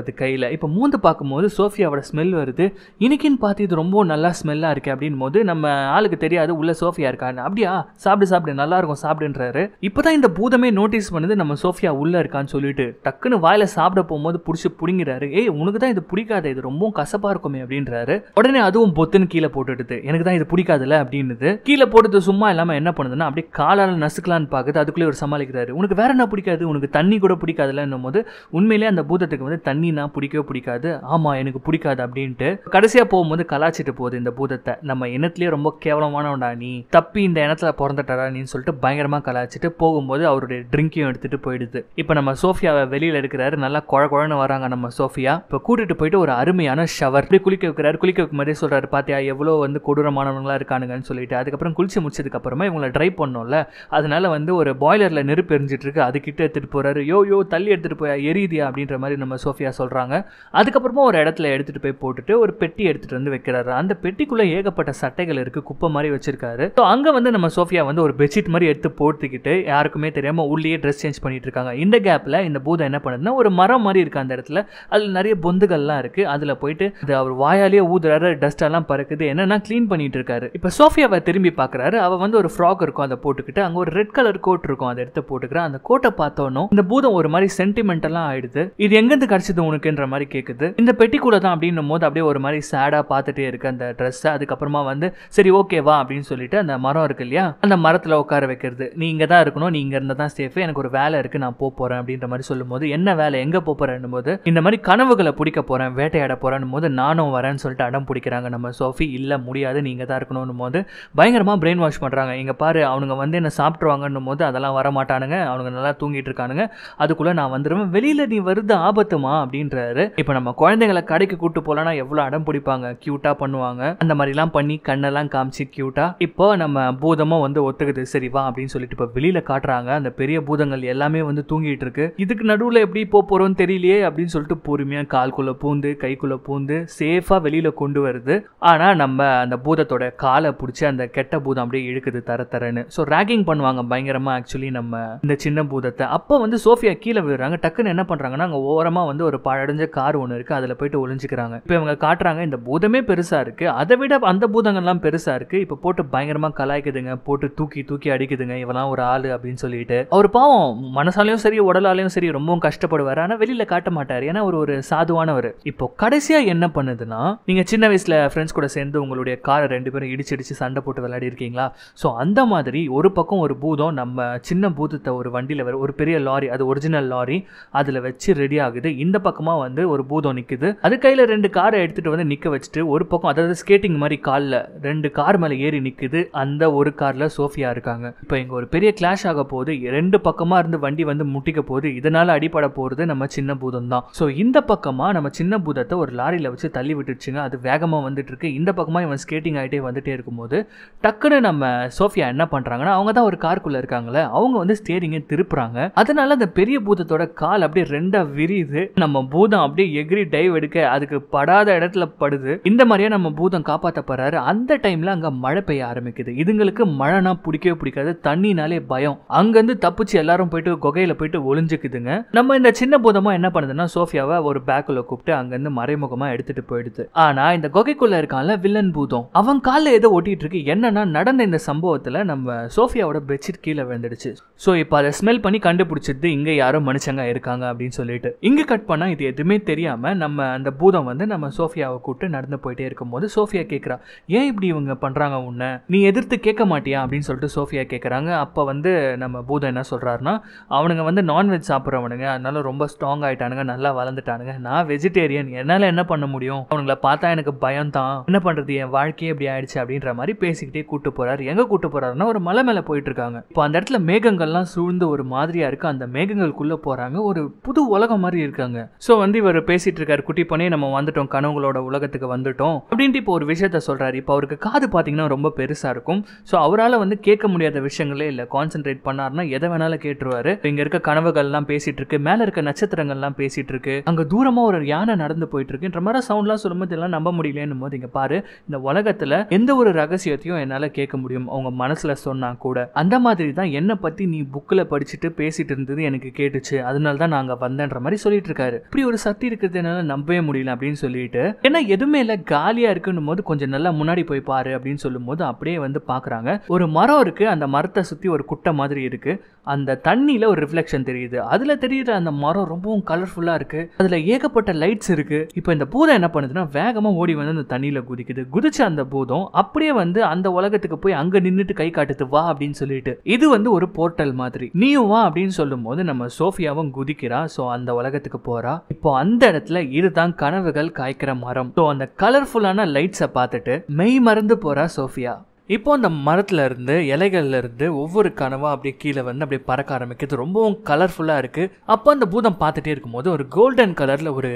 அது கையில இப்போ மூந்து பார்க்கும்போது சோஃபியாவோட ஸ்மெல் வருது இன்னைக்குன்னு பார்த்து இது ரொம்ப நல்லா ஸ்மெல்லா இருக்கு அப்படின்னு போது நம்ம ஆளுக்கு தெரியாது தெரியாது உள்ள சோஃபியா இருக்கான்னு அப்படியா சாப்பிடு சாப்பிடு நல்லா இருக்கும் சாப்பிடுன்றாரு இப்போதான் இந்த பூதமே நோட்டீஸ் பண்ணுது நம்ம சோஃபியா உள்ள இருக்கான்னு சொல்லிட்டு டக்குன்னு வாயில சாப்பிட போகும்போது பிடிச்சி பிடிங்கிறாரு ஏய் உனக்கு தான் இது பிடிக்காது இது ரொம்ப கசப்பா இருக்குமே அப்படின்றாரு உடனே அதுவும் பொத்துன்னு கீழே போட்டுடுது எனக்கு தான் இது பிடிக்காதுல அப்படின்னு கீழே போட்டது சும்மா இல்லாம என்ன பண்ணுதுன்னா அப்படியே காலால நசுக்கலான்னு பாக்குது அதுக்குள்ளே ஒரு சமாளிக்கிறாரு உனக்கு வேற என்ன பிடிக்காது உனக்கு தண்ணி கூட பிடிக்காதுலன்னும் போது உண்மையிலே அந்த பூதத்துக்கு வந்து தண்ணினா பிடிக்கவே பிடிக்காது ஆமா எனக்கு பிடிக்காது அப்படின்ட்டு கடைசியா போகும்போது கலாச்சிட்டு போகுது இந்த பூதத்தை நம்ம இனத்திலேயே ரொம்ப கேவலமான ஆனவன்டா நீ தப்பி இந்த இடத்துல பிறந்துட்டாடா நீ சொல்லிட்டு பயங்கரமாக கலாச்சிட்டு போகும்போது அவருடைய ட்ரிங்கையும் எடுத்துட்டு போயிடுது இப்போ நம்ம சோஃபியாவை வெளியில் எடுக்கிறாரு நல்லா குழ குழன்னு வராங்க நம்ம சோஃபியா இப்போ கூட்டிட்டு போயிட்டு ஒரு அருமையான ஷவர் இப்படி குளிக்க வைக்கிறாரு குளிக்க வைக்கும் மாதிரி சொல்கிறாரு பார்த்தியா எவ்வளோ வந்து கொடூரமானவங்களா இருக்கானுங்கன்னு சொல்லிட்டு அதுக்கப்புறம் குளிச்சு அப்புறமா இவங்களை ட்ரை பண்ணோம்ல அதனால வந்து ஒரு பாய்லர்ல நெருப்பு எரிஞ்சிட்டு இருக்கு அதுக்கிட்ட எடுத்துகிட்டு போறாரு யோ யோ தள்ளி எடுத்துகிட்டு போய் எரியுதியா அப்படின்ற மாதிரி நம்ம சோஃபியா சொல்கிறாங்க அதுக்கப்புறமா ஒரு இடத்துல எடுத்துகிட்டு போய் போட்டுட்டு ஒரு பெட்டி எடுத்துகிட்டு வந்து வைக்கிறாரு அந்த பெட்டிக்குள்ளே ஏகப்பட்ட சட்டைகள் இருக்குது குப்பை மாதிரி வச்சிருக்காரு ஸோ அங்கே வந்து நம்ம சோஃபியா வந்து ஒரு பெட்ஷீட் மாதிரி எடுத்து போட்டுக்கிட்டு யாருக்குமே தெரியாமல் உள்ளே ட்ரெஸ் சேஞ்ச் பண்ணிட்டு இருக்காங்க இந்த கேப்பில் இந்த பூதம் என்ன பண்ணுதுன்னா ஒரு மரம் மாதிரி இருக்கு அந்த இடத்துல அதில் நிறைய பொந்துகள்லாம் இருக்குது அதில் போயிட்டு அது அவர் வாயாலேயே ஊதுறாரு எல்லாம் பறக்குது என்னன்னா க்ளீன் பண்ணிட்டு இருக்காரு இப்போ சோஃபியாவை திரும்பி பார்க்குறாரு அவள் வந்து ஒரு ஃப்ராக் இருக்கும் அதை போட்டுக்கிட்டு அங்கே ஒரு ரெட் கலர் கோட் இருக்கும் அதை எடுத்து போட்டுக்கிறேன் அந்த கோட்டை பார்த்தோன்னும் இந்த பூதம் ஒரு மாதிரி சென்டிமெண்டெல்லாம் ஆயிடுது இது எங்கேருந்து கிடச்சிது உனக்குன்ற மாதிரி கேட்குது இந்த பெட்டிக்குள்ள தான் அப்படின்னும் போது அப்படியே ஒரு மாதிரி சேடாக பார்த்துட்டே இருக்கு அந்த ட்ரெஸ்ஸை அதுக்கப்புறமா வந்து சரி ஓகேவா அப்படின்னு சொல்லிட்டு அந்த மரம் இருக்கு இல்லையா அந்த மரத்தில் உட்கார வைக்கிறது நீ இங்கே தான் இருக்கணும் நீ இங்கே இருந்தால் தான் சேஃபு எனக்கு ஒரு வேலை இருக்குது நான் போக போகிறேன் அப்படின்ற மாதிரி சொல்லும்போது என்ன வேலை எங்கே போக போகிறேன் போது இந்த மாதிரி கனவுகளை பிடிக்க போகிறேன் வேட்டையாட போகிறேன் போது நானும் வரேன்னு சொல்லிட்டு அடம் பிடிக்கிறாங்க நம்ம சோஃபி இல்லை முடியாது நீங்கள் தான் இருக்கணும்னு போது பயங்கரமாக பிரெயின் வாஷ் பண்ணுறாங்க இங்கே பாரு அவனுங்க வந்து என்ன சாப்பிட்ருவாங்கன்னும் போது அதெல்லாம் வரமாட்டானுங்க அவங்க நல்லா தூங்கிட்டு இருக்கானுங்க அதுக்குள்ளே நான் வந்துடுவேன் வெளியில் நீ வருது ஆபத்துமா அப்படின்றாரு இப்போ நம்ம குழந்தைங்களை கடைக்கு கூப்பிட்டு போகலன்னா எவ்வளோ அடம் பிடிப்பாங்க க்யூட்டாக பண்ணுவாங்க அந்த மாதிரிலாம் பண்ணி கண்ணெல்லாம் காமிச்சு க்யூட் க்யூட்டா இப்போ நம்ம பூதமும் வந்து ஒத்துக்குது சரி வா அப்படின்னு சொல்லிட்டு இப்போ வெளியில காட்டுறாங்க அந்த பெரிய பூதங்கள் எல்லாமே வந்து தூங்கிட்டு இருக்கு இதுக்கு நடுவில் எப்படி போக போறோம்னு தெரியலையே அப்படின்னு சொல்லிட்டு பொறுமையாக கால்குள்ள பூந்து கைக்குள்ள பூந்து சேஃபாக வெளியில கொண்டு வருது ஆனால் நம்ம அந்த பூதத்தோட காலை பிடிச்சி அந்த கெட்ட பூதம் அப்படியே இழுக்குது தர தரன்னு ஸோ ரேகிங் பண்ணுவாங்க பயங்கரமாக ஆக்சுவலி நம்ம இந்த சின்ன பூதத்தை அப்போ வந்து சோஃபியா கீழே விழுறாங்க டக்குன்னு என்ன பண்ணுறாங்கன்னா அங்கே ஓரமாக வந்து ஒரு பழடைஞ்ச கார் ஒன்று இருக்கு அதில் போயிட்டு ஒளிஞ்சிக்கிறாங்க இப்போ இவங்க காட்டுறாங்க இந்த பூதமே பெருசாக இருக்கு அதை விட அந்த பூதங்கள்லாம் பெருசாக இருக்கு இப்போ போட்டு பயங்கரமாக கலாய்க்குதுங்க போட்டு தூக்கி தூக்கி அடிக்குதுங்க இவெல்லாம் ஒரு ஆள் அப்படின்னு சொல்லிட்டு அவர் பாவம் மனசாலையும் சரி உடலாலையும் சரி ரொம்பவும் கஷ்டப்படுவார் ஆனால் வெளியில் காட்ட மாட்டார் ஏன்னா ஒரு ஒரு சாதுவானவர் இப்போ கடைசியாக என்ன பண்ணுதுன்னா நீங்கள் சின்ன வயசில் ஃப்ரெண்ட்ஸ் கூட சேர்ந்து உங்களுடைய காரை ரெண்டு பேரும் இடிச்சு இடிச்சு சண்டை போட்டு விளையாடி இருக்கீங்களா ஸோ அந்த மாதிரி ஒரு பக்கம் ஒரு பூதம் நம்ம சின்ன பூதத்தை ஒரு வண்டியில் வர ஒரு பெரிய லாரி அது ஒரிஜினல் லாரி அதில் வச்சு ரெடி ஆகுது இந்த பக்கமாக வந்து ஒரு பூதம் நிற்குது அது கையில் ரெண்டு காரை எடுத்துகிட்டு வந்து நிற்க வச்சுட்டு ஒரு பக்கம் அதாவது ஸ்கேட்டிங் மாதிரி காலில் ரெண்டு கார் மேலே ஏறி ஏறி நிற்குது அந்த ஒரு காரில் சோஃபியா இருக்காங்க இப்போ இங்கே ஒரு பெரிய கிளாஷ் ஆக போது ரெண்டு பக்கமாக இருந்து வண்டி வந்து முட்டிக்க போது இதனால் அடிப்பட போகிறது நம்ம சின்ன பூதம் தான் ஸோ இந்த பக்கமாக நம்ம சின்ன பூதத்தை ஒரு லாரியில் வச்சு தள்ளி விட்டுருச்சுங்க அது வேகமாக வந்துட்டு இருக்கு இந்த பக்கமாக இவன் ஸ்கேட்டிங் ஆகிட்டே வந்துட்டே இருக்கும்போது டக்குன்னு நம்ம சோஃபியா என்ன பண்ணுறாங்கன்னா அவங்க தான் ஒரு காருக்குள்ளே இருக்காங்களே அவங்க வந்து ஸ்டேரிங்கை திருப்புறாங்க அதனால அந்த பெரிய பூதத்தோட கால் அப்படியே ரெண்டாக விரியுது நம்ம பூதம் அப்படியே எகிரி டைவ் எடுக்க அதுக்கு படாத இடத்துல படுது இந்த மாதிரியே நம்ம பூதம் காப்பாற்றப்படுறாரு அந்த டைமில் அங்கே மழை பெய்ய ஆரம்பிக்குது இதுங்களுக்கு மழைனா பிடிக்கவே பிடிக்காது தண்ணினாலே பயம் அங்கேருந்து தப்பிச்சு எல்லாரும் போயிட்டு குகையில போயிட்டு ஒளிஞ்சுக்குதுங்க நம்ம இந்த சின்ன பூதமா என்ன பண்ணுதுன்னா சோஃபியாவை ஒரு பேக்கில் கூப்பிட்டு அங்கேருந்து மறைமுகமாக எடுத்துட்டு போயிடுது ஆனா இந்த குகைக்குள்ள இருக்கான்ல வில்லன் பூதம் அவன் காலில் ஏதோ ஒட்டிட்டு இருக்கு என்னன்னா நடந்த இந்த சம்பவத்தில் நம்ம சோஃபியாவோட பெட்ஷீட் கீழே விழுந்துடுச்சு ஸோ இப்போ அதை ஸ்மெல் பண்ணி கண்டுபிடிச்சது இங்கே யாரும் மனுஷங்க இருக்காங்க அப்படின்னு சொல்லிட்டு இங்கே கட் பண்ணால் இது எதுவுமே தெரியாமல் நம்ம அந்த பூதம் வந்து நம்ம சோஃபியாவை கூப்பிட்டு நடந்து போயிட்டே இருக்கும்போது சோஃபியா கேட்குறா ஏன் இப்படி இவங்க பண்ணுறாங்க உன்னை நீ எதிர்த்து கேட்க மாட்டியா அப்படின்னு சொல்லிட்டு சோஃபியா கேட்குறாங்க அப்போ வந்து நம்ம பூதம் என்ன சொல்கிறாருன்னா அவனுங்க வந்து நான்வெஜ் சாப்பிட்றவனுங்க அதனால ரொம்ப ஸ்ட்ராங் ஆகிட்டானுங்க நல்லா வளர்ந்துட்டானுங்க நான் வெஜிடேரியன் என்னால் என்ன பண்ண முடியும் அவனுங்கள பார்த்தா எனக்கு பயம் தான் என்ன பண்ணுறது என் வாழ்க்கையே எப்படி ஆயிடுச்சு அப்படின்ற மாதிரி பேசிக்கிட்டே கூட்டு போகிறாரு எங்கே கூட்டு போகிறாருன்னா ஒரு மலை மேலே போயிட்டு இருக்காங்க இப்போ அந்த இடத்துல மேகங்கள்லாம் சூழ்ந்து ஒரு மாதிரியாக இருக்குது அந்த மேகங்களுக்குள்ளே போகிறாங்க ஒரு புது உலகம் மாதிரி இருக்காங்க ஸோ வந்து இவர் பேசிகிட்டு இருக்காரு குட்டி பண்ணி நம்ம வந்துட்டோம் கனவுகளோட உலகத்துக்கு வந்துட்டோம் அப்படின்ட்டு இப்போ ஒரு விஷயத்த சொல்கிறாரு இப்போ அவருக்கு காது பார்த்தீங்கன்னா ரொம்ப பெருசாக இருக்கும் ஸோ அவரால் வந்து கேட்க முடியாத விஷயங்களே இல்லை கான்சென்ட்ரேட் பண்ணார்னா எதை வேணாலும் கேட்டுருவாரு இங்கே இருக்க கனவுகள்லாம் பேசிகிட்டு இருக்கு மேலே இருக்க நட்சத்திரங்கள்லாம் பேசிகிட்டு இருக்கு அங்கே தூரமாக ஒரு யானை நடந்து போயிட்டு இருக்குன்ற மாதிரி சவுண்ட்லாம் சொல்லும்போது எல்லாம் நம்ப முடியலன்னு போது இங்கே பாரு இந்த உலகத்தில் எந்த ஒரு ரகசியத்தையும் என்னால் கேட்க முடியும் அவங்க மனசில் சொன்னால் கூட அந்த மாதிரி தான் என்னை பற்றி நீ புக்கில் படிச்சுட்டு பேசிகிட்டு இருந்தது எனக்கு கேட்டுச்சு அதனால தான் நாங்கள் வந்தேன்ற மாதிரி சொல்லிட்டு இருக்காரு இப்படி ஒரு சக்தி இருக்கிறது என்னால் நம்பவே முடியல அப்படின்னு சொல்லிட்டு ஏன்னா எதுவுமே இல்லை காலியாக இருக்குன்னும் போது கொஞ்சம் நல்லா முன்னாடி போய் பாரு அப்படின்னு சொல்லும் போது அப்படியே வந்து பார்க்குறாங்க ஒரு மரம் இருக்குது அந்த மரத்தை சுற்றி ஒரு குட்டை மாதிரி இருக்குது அந்த தண்ணியில் ஒரு ரிஃப்ளெக்ஷன் தெரியுது அதில் தெரியுற அந்த மரம் ரொம்பவும் கலர்ஃபுல்லாக இருக்குது அதில் ஏகப்பட்ட லைட்ஸ் இருக்குது இப்போ இந்த பூதம் என்ன பண்ணுதுன்னா வேகமாக ஓடி வந்து அந்த தண்ணியில் குதிக்குது குதிச்ச அந்த பூதம் அப்படியே வந்து அந்த உலகத்துக்கு போய் அங்கே நின்றுட்டு கை காட்டுது வா அப்படின்னு சொல்லிட்டு இது வந்து ஒரு போர்ட்டல் மாதிரி நீயும் வா அப்படின்னு சொல்லும்போது நம்ம சோஃபியாவும் குதிக்கிறா ஸோ அந்த உலகத்துக்கு போகிறா இப்போ அந்த இடத்துல இதுதான் கனவுகள் காய்க்கிற மரம் ஸோ அந்த கலர்ஃபுல்லான லைட்ஸை பார்த்துட்டு மெய் மறந்து போகிறா சோஃபியா Sophia இப்போ அந்த மரத்துல இருந்து இலைகள்ல இருந்து ஒவ்வொரு கனவா அப்படியே கீழே வந்து அப்படியே பறக்க ஆரம்பிக்கிறது ரொம்பவும் கலர்ஃபுல்லா இருக்கு அப்போ அந்த பூதம் பார்த்துட்டே இருக்கும்போது ஒரு கோல்டன் கலர்ல ஒரு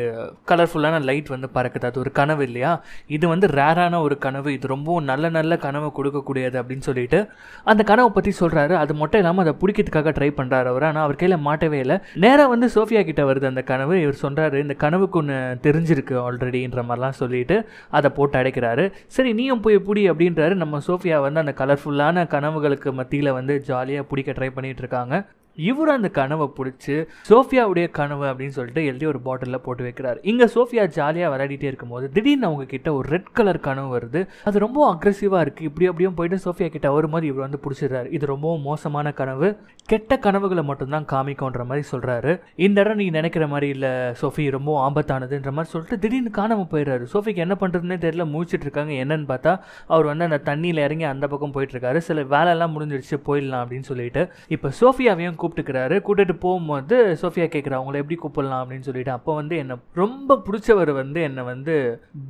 கலர்ஃபுல்லான லைட் வந்து பறக்குது அது ஒரு கனவு இல்லையா இது வந்து ரேரான ஒரு கனவு இது ரொம்பவும் நல்ல நல்ல கனவு கொடுக்கக்கூடியது அப்படின்னு சொல்லிட்டு அந்த கனவை பத்தி சொல்றாரு அது மட்டும் இல்லாமல் அதை பிடிக்கிறதுக்காக ட்ரை பண்றாரு அவர் ஆனால் அவர் கையில மாட்டவே இல்லை நேராக வந்து சோஃபியா கிட்ட வருது அந்த கனவு இவர் சொல்றாரு இந்த கனவுக்கு ஒன்று தெரிஞ்சிருக்கு ஆல்ரெடின்ற மாதிரிலாம் சொல்லிட்டு அதை போட்டு அடைக்கிறாரு சரி நீயும் போய் பிடி அப்படின்றாரு நம்ம சோஃபியா சோஃபியா வந்து அந்த கலர்ஃபுல்லான கனவுகளுக்கு மத்தியில் வந்து ஜாலியாக பிடிக்க ட்ரை இருக்காங்க இவரும் அந்த கனவை பிடிச்சி சோஃபியாவுடைய கனவு அப்படின்னு சொல்லிட்டு எழுதி ஒரு பாட்டிலில் போட்டு வைக்கிறார் இங்கே சோஃபியா ஜாலியாக விளையாடிட்டே இருக்கும்போது திடீர்னு அவங்க கிட்ட ஒரு ரெட் கலர் கனவு வருது அது ரொம்ப அக்ரெசிவாக இருக்குது இப்படி அப்படியும் போயிட்டு சோஃபியா கிட்ட வரும் மாதிரி இவர் வந்து பிடிச்சிடுறாரு இது ரொம்ப மோசமான கனவு கெட்ட கனவுகளை மட்டும்தான் காமிக்கோன்ற மாதிரி சொல்கிறாரு இந்த இடம் நீ நினைக்கிற மாதிரி இல்லை சோஃபி ரொம்ப ஆபத்தானதுன்ற மாதிரி சொல்லிட்டு திடீர்னு காணாமல் போயிடுறாரு சோஃபிக்கு என்ன பண்ணுறதுன்னே தெரியல முடிச்சிட்டு இருக்காங்க என்னன்னு பார்த்தா அவர் வந்து அந்த தண்ணியில் இறங்கி அந்த பக்கம் போயிட்டுருக்காரு சில வேலைலாம் முடிஞ்சிடுச்சு போயிடலாம் அப்படின்னு சொல்லிட்டு இப்போ சோஃபியாவையும் கூப்பிட்டுக்கிறாரு கூட்டிகிட்டு போகும்போது சோஃபியா கேட்குறா அவங்கள எப்படி கூப்பிடலாம் அப்படின்னு சொல்லிட்டு அப்போ வந்து என்னை ரொம்ப பிடிச்சவர் வந்து என்னை வந்து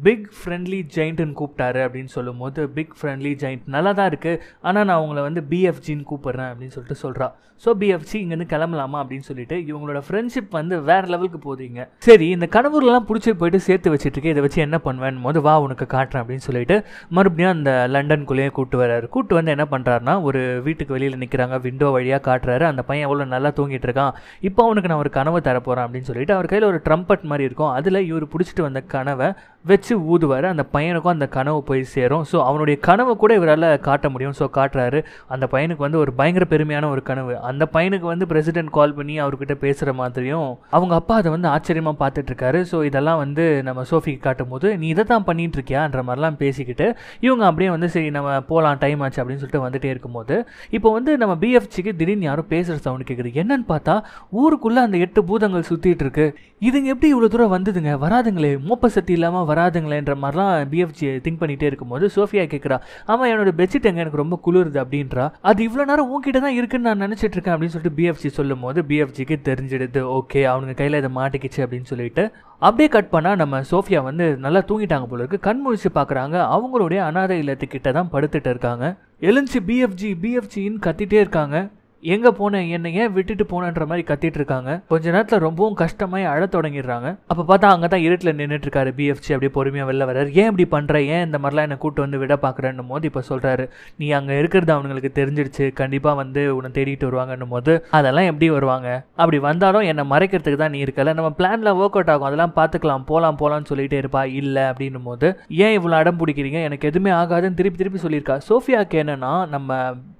பிக் ஃப்ரெண்ட்லி ஜெயிண்ட்டுன்னு கூப்பிட்டாரு அப்படின்னு சொல்லும்போது பிக் ஃப்ரெண்ட்லி ஜெயிண்ட் நல்லா தான் இருக்குது ஆனால் நான் அவங்கள வந்து பிஎஃப்ஜின்னு கூப்பிட்றேன் அப்படின்னு சொல்லிட்டு சொல்கிறா ஸோ பிஎஃப்ஜி இங்கேருந்து கிளம்பலாமா அப்படின்னு சொல்லிட்டு இவங்களோட ஃப்ரெண்ட்ஷிப் வந்து வேற லெவலுக்கு போதுங்க சரி இந்த கனவூர்லாம் பிடிச்சி போயிட்டு சேர்த்து வச்சுட்டு இதை வச்சு என்ன பண்ணுவேன் போது வா உனக்கு காட்டுறேன் அப்படின்னு சொல்லிட்டு மறுபடியும் அந்த லண்டனுக்குள்ளேயே கூப்பிட்டு வர்றாரு கூப்பிட்டு வந்து என்ன பண்ணுறாருனா ஒரு வீட்டுக்கு வெளியில் நிற்கிறாங்க விண்டோ வழியாக காட்டுறாரு அந்த பையன் எவ்வளோ நல்லா தூங்கிட்டு இருக்கான் இப்போ அவனுக்கு நான் ஒரு கனவை தரப்போகிறேன் அப்படின்னு சொல்லிட்டு அவர் கையில் ஒரு ட்ரம்பட் மாதிரி இருக்கும் அதில் இவர் பிடிச்சிட்டு வந்த கனவை வச்சு ஊதுவார் அந்த பையனுக்கும் அந்த கனவு போய் சேரும் ஸோ அவனுடைய கனவை கூட இவரால் காட்ட முடியும் ஸோ காட்டுறாரு அந்த பையனுக்கு வந்து ஒரு பயங்கர பெருமையான ஒரு கனவு அந்த பையனுக்கு வந்து பிரசிடென்ட் கால் பண்ணி அவர்கிட்ட பேசுகிற மாதிரியும் அவங்க அப்பா அதை வந்து ஆச்சரியமாக பார்த்துட்ருக்காரு ஸோ இதெல்லாம் வந்து நம்ம சோஃபிக்கு காட்டும் போது நீ இதை தான் பண்ணிட்டு இருக்கியான்ற மாதிரிலாம் பேசிக்கிட்டு இவங்க அப்படியே வந்து சரி நம்ம போகலாம் டைம் ஆச்சு அப்படின்னு சொல்லிட்டு வந்துட்டே இருக்கும்போது இப்போ வந்து நம்ம பிஎஃப்சிக்கு திடீர்னு யாரும் பேசுகிற சவுண்ட் அவனு கேட்குது என்னன்னு பார்த்தா ஊருக்குள்ளே அந்த எட்டு பூதங்கள் சுற்றிட்டு இருக்கு இதுங்க எப்படி இவ்வளோ தூரம் வந்ததுங்க வராதுங்களே மோப்ப சக்தி இல்லாமல் வராதுங்களேன்ற மாதிரிலாம் பிஎஃப்ஜி திங்க் பண்ணிகிட்டே இருக்கும்போது சோஃபியா கேட்குறா ஆமாம் என்னோட பெட்ஷீட் எங்கே எனக்கு ரொம்ப குளிருது அப்படின்றா அது இவ்வளோ நேரம் உங்ககிட்ட தான் இருக்குன்னு நான் நினச்சிட்டு இருக்கேன் அப்படின்னு சொல்லிட்டு பிஎஃப்ஜி சொல்லும் போது பிஎஃப்ஜிக்கு தெரிஞ்சிடுது ஓகே அவனுங்க கையில் இதை மாட்டிக்கிச்சு அப்படின்னு சொல்லிட்டு அப்படியே கட் பண்ணால் நம்ம சோஃபியா வந்து நல்லா தூங்கிட்டாங்க போல இருக்கு கண் முழிச்சு பார்க்குறாங்க அவங்களுடைய அனாதை இல்லத்துக்கிட்ட தான் படுத்துட்டு இருக்காங்க எழுந்துச்சு பிஎஃப்ஜி பிஎஃப்ஜின்னு கத்திட்டே இருக்காங்க எங்கே போனேன் என்னை ஏன் விட்டுட்டு போனன்ற மாதிரி கத்திட்டு இருக்காங்க கொஞ்ச நேரத்தில் ரொம்பவும் கஷ்டமாய் அழ தொடங்கிடுறாங்க அப்போ பார்த்தா அங்கே தான் இருட்டில் நின்றுட்டு இருக்காரு பிஎஃப்சி அப்படியே பொறுமையாக வெளில வர்றாரு ஏன் இப்படி பண்ணுற ஏன் இந்த மாதிரிலாம் என்னை கூட்டு வந்து விட பார்க்குறேன்னும் போது இப்போ சொல்கிறாரு நீ அங்கே இருக்கிறது அவனுங்களுக்கு தெரிஞ்சிடுச்சு கண்டிப்பாக வந்து உன்னை தேடிட்டு வருவாங்கன்னும் போது அதெல்லாம் எப்படி வருவாங்க அப்படி வந்தாலும் என்னை மறைக்கிறதுக்கு தான் நீ இருக்கல நம்ம பிளானில் ஒர்க் அவுட் ஆகும் அதெல்லாம் பார்த்துக்கலாம் போகலாம் போகலான்னு சொல்லிகிட்டே இருப்பா இல்லை அப்படின்னும் போது ஏன் இவ்வளோ அடம் பிடிக்கிறீங்க எனக்கு எதுவுமே ஆகாதுன்னு திருப்பி திருப்பி சொல்லியிருக்கா சோஃபியாவுக்கு என்னென்னா நம்ம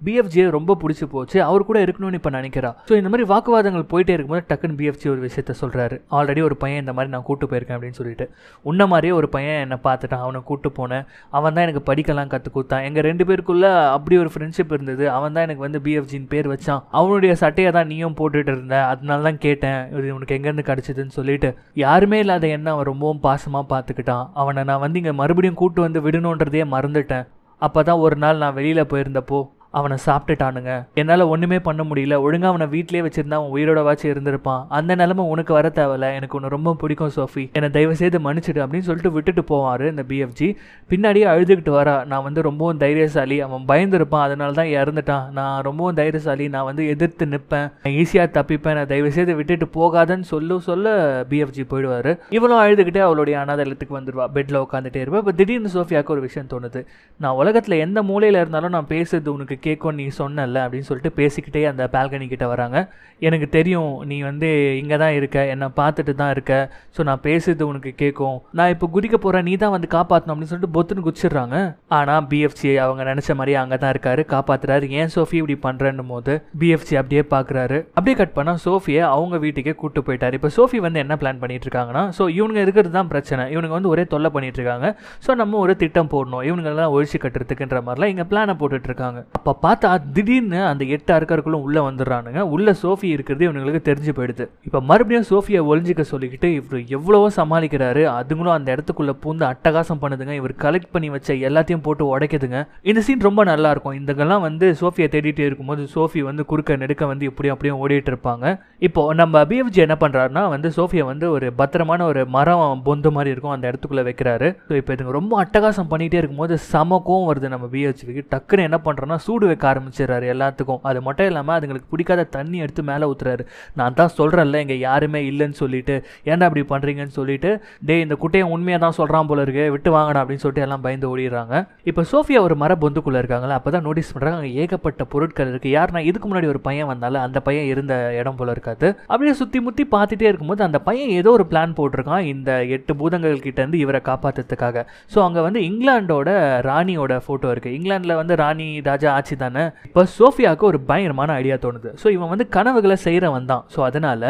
பிஎஃப்ஜியை ரொம்ப பிடிச்சி போச்சு அவர் கூட இருக்கணும்னு இப்போ நினைக்கிறா ஸோ இந்த மாதிரி வாக்குவாதங்கள் போயிட்டே இருக்கும்போது டக்குன்னு பிஎஃப்சி ஒரு விஷயத்த சொல்கிறாரு ஆல்ரெடி ஒரு பையன் இந்த மாதிரி நான் கூட்டு போயிருக்கேன் அப்படின்னு சொல்லிட்டு உன்ன மாதிரியே ஒரு பையன் என்னை பார்த்துட்டான் அவனை கூட்டு போனேன் அவன் தான் எனக்கு படிக்கலாம் கற்றுக் கொடுத்தான் எங்கள் ரெண்டு பேருக்குள்ளே அப்படி ஒரு ஃப்ரெண்ட்ஷிப் இருந்தது அவன் தான் எனக்கு வந்து பிஎஃப்ஜின்னு பேர் வச்சான் அவனுடைய சட்டையை தான் நீயும் போட்டுட்டு இருந்த அதனால தான் கேட்டேன் இது உனக்கு எங்கேருந்து கிடச்சிதுன்னு சொல்லிட்டு யாருமே இல்லாத என்ன அவன் ரொம்பவும் பாசமாக பார்த்துக்கிட்டான் அவனை நான் வந்து இங்கே மறுபடியும் கூட்டு வந்து விடணுன்றதையே மறந்துட்டேன் அப்போ தான் ஒரு நாள் நான் வெளியில் போயிருந்தப்போ அவனை சாப்பிட்டுட்டானுங்க என்னால் ஒன்றுமே பண்ண முடியல ஒழுங்காக அவனை வீட்டிலே வச்சிருந்தா அவன் உயிரோடவாச்சும் இருந்திருப்பான் அந்த நிலமை உனக்கு வர தேவையில்ல எனக்கு ஒன்று ரொம்ப பிடிக்கும் சோஃபி என்னை தயவு செய்து மன்னிச்சிடு அப்படின்னு சொல்லிட்டு விட்டுட்டு போவார் இந்த பிஎஃப்ஜி பின்னாடியே அழுதுகிட்டு வரா நான் வந்து ரொம்பவும் தைரியசாலி அவன் பயந்துருப்பான் அதனால தான் இறந்துட்டான் நான் ரொம்பவும் தைரியசாலி நான் வந்து எதிர்த்து நிற்பேன் நான் ஈஸியாக தப்பிப்பேன் நான் தயவு செய்து விட்டுட்டு போகாதன்னு சொல்ல சொல்ல பிஎஃப்ஜி போயிடுவார் இவளும் அழுதுகிட்டே அவளுடைய அனாதலத்துக்கு வந்துடுவா பெட்டில் உட்காந்துட்டே இருப்பேன் இப்போ திடீர்னு சோஃபியாவுக்கு ஒரு விஷயம் தோணுது நான் உலகத்தில் எந்த மூலையில் இருந்தாலும் நான் பேசுறது உனக்கு கேட்கும் நீ சொன்னல அப்படின்னு சொல்லிட்டு பேசிக்கிட்டே அந்த பால்கனி கிட்டே வராங்க எனக்கு தெரியும் நீ வந்து இங்கே தான் இருக்க என்னை பார்த்துட்டு தான் இருக்க ஸோ நான் பேசுறது உனக்கு கேட்கும் நான் இப்போ குதிக்க போகிறேன் நீ தான் வந்து காப்பாற்றணும் அப்படின்னு சொல்லிட்டு பொத்துன்னு குச்சிடுறாங்க ஆனால் பிஎஃப்சி அவங்க நினச்ச மாதிரி அங்கே தான் இருக்காரு காப்பாற்றுறாரு ஏன் சோஃபி இப்படி பண்ணுறேன்னும் போது பிஎஃப்சி அப்படியே பார்க்குறாரு அப்படியே கட் பண்ணால் சோஃபியை அவங்க வீட்டுக்கே கூப்பிட்டு போயிட்டார் இப்போ சோஃபி வந்து என்ன பிளான் பண்ணிட்டு இருக்காங்கன்னா ஸோ இவங்க இருக்கிறது தான் பிரச்சனை இவங்க வந்து ஒரே தொல்லை பண்ணிட்டு இருக்காங்க ஸோ நம்ம ஒரு திட்டம் போடணும் இவனுங்கெல்லாம் ஒழிச்சு கட்டுறதுக்குன்ற மாதிரிலாம் இங்கே பிளானை போட்டுட்டு இருக்காங்க அப்போ பார்த்தா திடீர்னு அந்த எட்டு அறுக்கருக்குள்ளும் உள்ளே வந்துடுறானுங்க உள்ளே சோஃபி இருக்கிறது இவனுங்களுக்கு தெரிஞ்சு போயிடுது இப்போ மறுபடியும் சோஃபியை ஒழிஞ்சிக்க சொல்லிக்கிட்டு இவர் எவ்வளவோ சமாளிக்கிறாரு அதுங்களும் அந்த இடத்துக்குள்ளே பூந்து அட்டகாசம் பண்ணுதுங்க இவர் கலெக்ட் பண்ணி வச்ச எல்லாத்தையும் போட்டு உடைக்குதுங்க இந்த சீன் ரொம்ப நல்லா இருக்கும் இந்தங்கெல்லாம் வந்து சோஃபியை தேடிட்டே இருக்கும்போது சோஃபி வந்து குறுக்க நெடுக்க வந்து இப்படியும் அப்படியும் ஓடிட்டு இருப்பாங்க இப்போ நம்ம பிஎஃப்ஜி என்ன பண்ணுறாருனா வந்து சோஃபியை வந்து ஒரு பத்திரமான ஒரு மரம் பொந்து மாதிரி இருக்கும் அந்த இடத்துக்குள்ளே வைக்கிறாரு ஸோ இப்போ இதுங்க ரொம்ப அட்டகாசம் பண்ணிகிட்டே இருக்கும்போது சமக்கும் வருது நம்ம பிஎஃப்ஜிக்கு டக்குன்னு என்ன பண்ணுறோன்னா சூடு வைக்க ஆரம்பிச்சிடுறாரு எல்லாத்துக்கும் அது மட்டும் இல்லாமல் அதுங்களுக்கு பிடிக்காத தண்ணி எடுத்து மேலே ஊற்றுறாரு நான் தான் சொல்கிறேன்ல இங்கே யாருமே இல்லைன்னு சொல்லிட்டு ஏன்டா அப்படி பண்ணுறீங்கன்னு சொல்லிட்டு டே இந்த குட்டையை உண்மையாக தான் சொல்கிறான் போல இருக்கு விட்டு வாங்கடா அப்படின்னு சொல்லிட்டு எல்லாம் பயந்து ஓடிடுறாங்க இப்போ சோஃபியா ஒரு மர பொந்துக்குள்ளே இருக்காங்களா அப்போ தான் நோட்டீஸ் பண்ணுறாங்க அங்கே ஏகப்பட்ட பொருட்கள் இருக்குது யாருன்னா இதுக்கு முன்னாடி ஒரு பையன் வந்தாலும் அந்த பையன் இருந்த இடம் போல இருக்காது அப்படியே சுற்றி முற்றி பார்த்துட்டே இருக்கும்போது அந்த பையன் ஏதோ ஒரு பிளான் போட்டிருக்கான் இந்த எட்டு பூதங்கள் கிட்டேருந்து இவரை காப்பாற்றுறதுக்காக ஸோ அங்கே வந்து இங்கிலாண்டோட ராணியோட ஃபோட்டோ இருக்குது இங்கிலாண்டில் வந்து ராணி ராஜா காட்சி தானே இப்போ சோஃபியாவுக்கு ஒரு பயங்கரமான ஐடியா தோணுது ஸோ இவன் வந்து கனவுகளை செய்கிறவன் தான் ஸோ அதனால்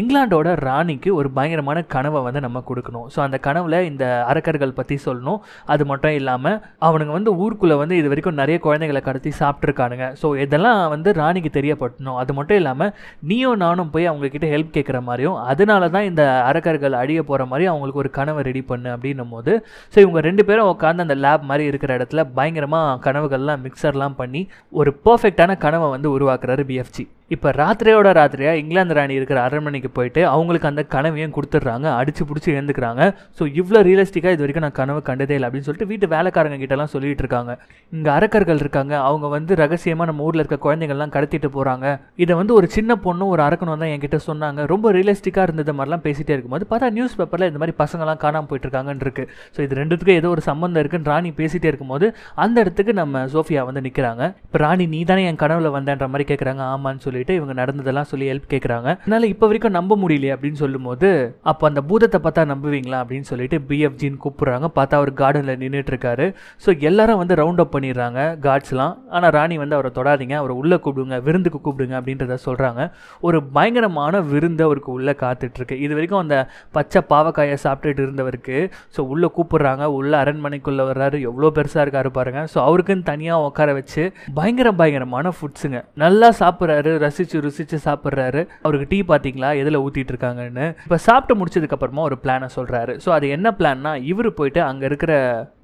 இங்கிலாண்டோட ராணிக்கு ஒரு பயங்கரமான கனவை வந்து நம்ம கொடுக்கணும் ஸோ அந்த கனவில் இந்த அரக்கர்கள் பற்றி சொல்லணும் அது மட்டும் இல்லாமல் அவனுங்க வந்து ஊருக்குள்ளே வந்து இது வரைக்கும் நிறைய குழந்தைகளை கடத்தி சாப்பிட்ருக்கானுங்க ஸோ இதெல்லாம் வந்து ராணிக்கு தெரியப்பட்டணும் அது மட்டும் இல்லாமல் நீயும் நானும் போய் அவங்கக்கிட்ட ஹெல்ப் கேட்குற மாதிரியும் அதனால தான் இந்த அரக்கர்கள் அழிய போகிற மாதிரி அவங்களுக்கு ஒரு கனவை ரெடி பண்ணு அப்படின்னும் போது ஸோ இவங்க ரெண்டு பேரும் உட்காந்து அந்த லேப் மாதிரி இருக்கிற இடத்துல பயங்கரமாக கனவுகள்லாம் மிக்சர்லாம் பண்ணி ஒரு பர்ஃபெக்டான கனவை வந்து உருவாக்குறாரு பிஎஃப்ஜி இப்போ ராத்திரியோட ராத்திரியாக இங்கிலாந்து ராணி இருக்கிற அரண்மனைக்கு போயிட்டு அவங்களுக்கு அந்த கனவையும் கொடுத்துட்றாங்க அடிச்சு பிடிச்சி எழுந்துக்கிறாங்க ஸோ இவ்வளோ ரியலிஸ்டிக்காக இது வரைக்கும் நான் கனவு கண்டதே இல்லை அப்படின்னு சொல்லிட்டு வீட்டு வேலைக்காரங்க கிட்டலாம் சொல்லிட்டு இருக்காங்க இங்கே அரக்கர்கள் இருக்காங்க அவங்க வந்து ரகசியமாக நம்ம ஊரில் இருக்க குழந்தைங்கள்லாம் கடத்திட்டு போகிறாங்க இதை வந்து ஒரு சின்ன பொண்ணும் ஒரு அரக்கணும் தான் என்கிட்ட சொன்னாங்க ரொம்ப ரியலிஸ்டிக்காக இருந்தது மாதிரிலாம் பேசிகிட்டே இருக்கும்போது பார்த்தா நியூஸ் பேப்பரில் இந்த மாதிரி பசங்களாம் காணாமல் போயிட்டுருக்காங்கன்னு இருக்குது ஸோ இது ரெண்டுத்துக்கும் ஏதோ ஒரு சம்மந்தம் இருக்குன்னு ராணி பேசிகிட்டே இருக்கும்போது அந்த இடத்துக்கு நம்ம சோஃபியா வந்து நிற்கிறாங்க இப்போ ராணி நீ தானே என் கனவில் வந்தேன்ற மாதிரி கேட்குறாங்க ஆமான்னு சொல்லி சொல்லிட்டு இவங்க நடந்ததெல்லாம் சொல்லி ஹெல்ப் கேட்குறாங்க அதனால இப்போ வரைக்கும் நம்ப முடியலையே அப்படின்னு சொல்லும்போது அப்போ அந்த பூதத்தை பார்த்தா நம்புவீங்களா அப்படின்னு சொல்லிட்டு பிஎஃப்ஜின்னு கூப்பிடுறாங்க பார்த்தா அவர் கார்டனில் நின்றுட்டு இருக்காரு ஸோ எல்லாரும் வந்து ரவுண்ட் அப் பண்ணிடுறாங்க கார்ட்ஸ்லாம் ஆனால் ராணி வந்து அவரை தொடாதீங்க அவரை உள்ளே கூப்பிடுங்க விருந்துக்கு கூப்பிடுங்க அப்படின்றத சொல்கிறாங்க ஒரு பயங்கரமான விருந்து அவருக்கு உள்ளே காத்துட்ருக்கு இது வரைக்கும் அந்த பச்சை பாவக்காயை சாப்பிட்டுட்டு இருந்தவருக்கு ஸோ உள்ளே கூப்பிட்றாங்க உள்ளே அரண்மனைக்குள்ளே வர்றாரு எவ்வளோ பெருசாக இருக்காரு பாருங்க ஸோ அவருக்குன்னு தனியாக உட்கார வச்சு பயங்கர பயங்கரமான ஃபுட்ஸுங்க நல்லா சாப்பிட்றாரு ரசித்து ருசித்து சாப்பிட்றாரு அவருக்கு டீ பார்த்தீங்களா எதில் ஊற்றிட்டு இருக்காங்கன்னு இப்போ சாப்பிட்டு முடிச்சதுக்கப்புறமா ஒரு பிளானை சொல்கிறாரு ஸோ அது என்ன பிளான்னா இவர் போயிட்டு அங்கே இருக்கிற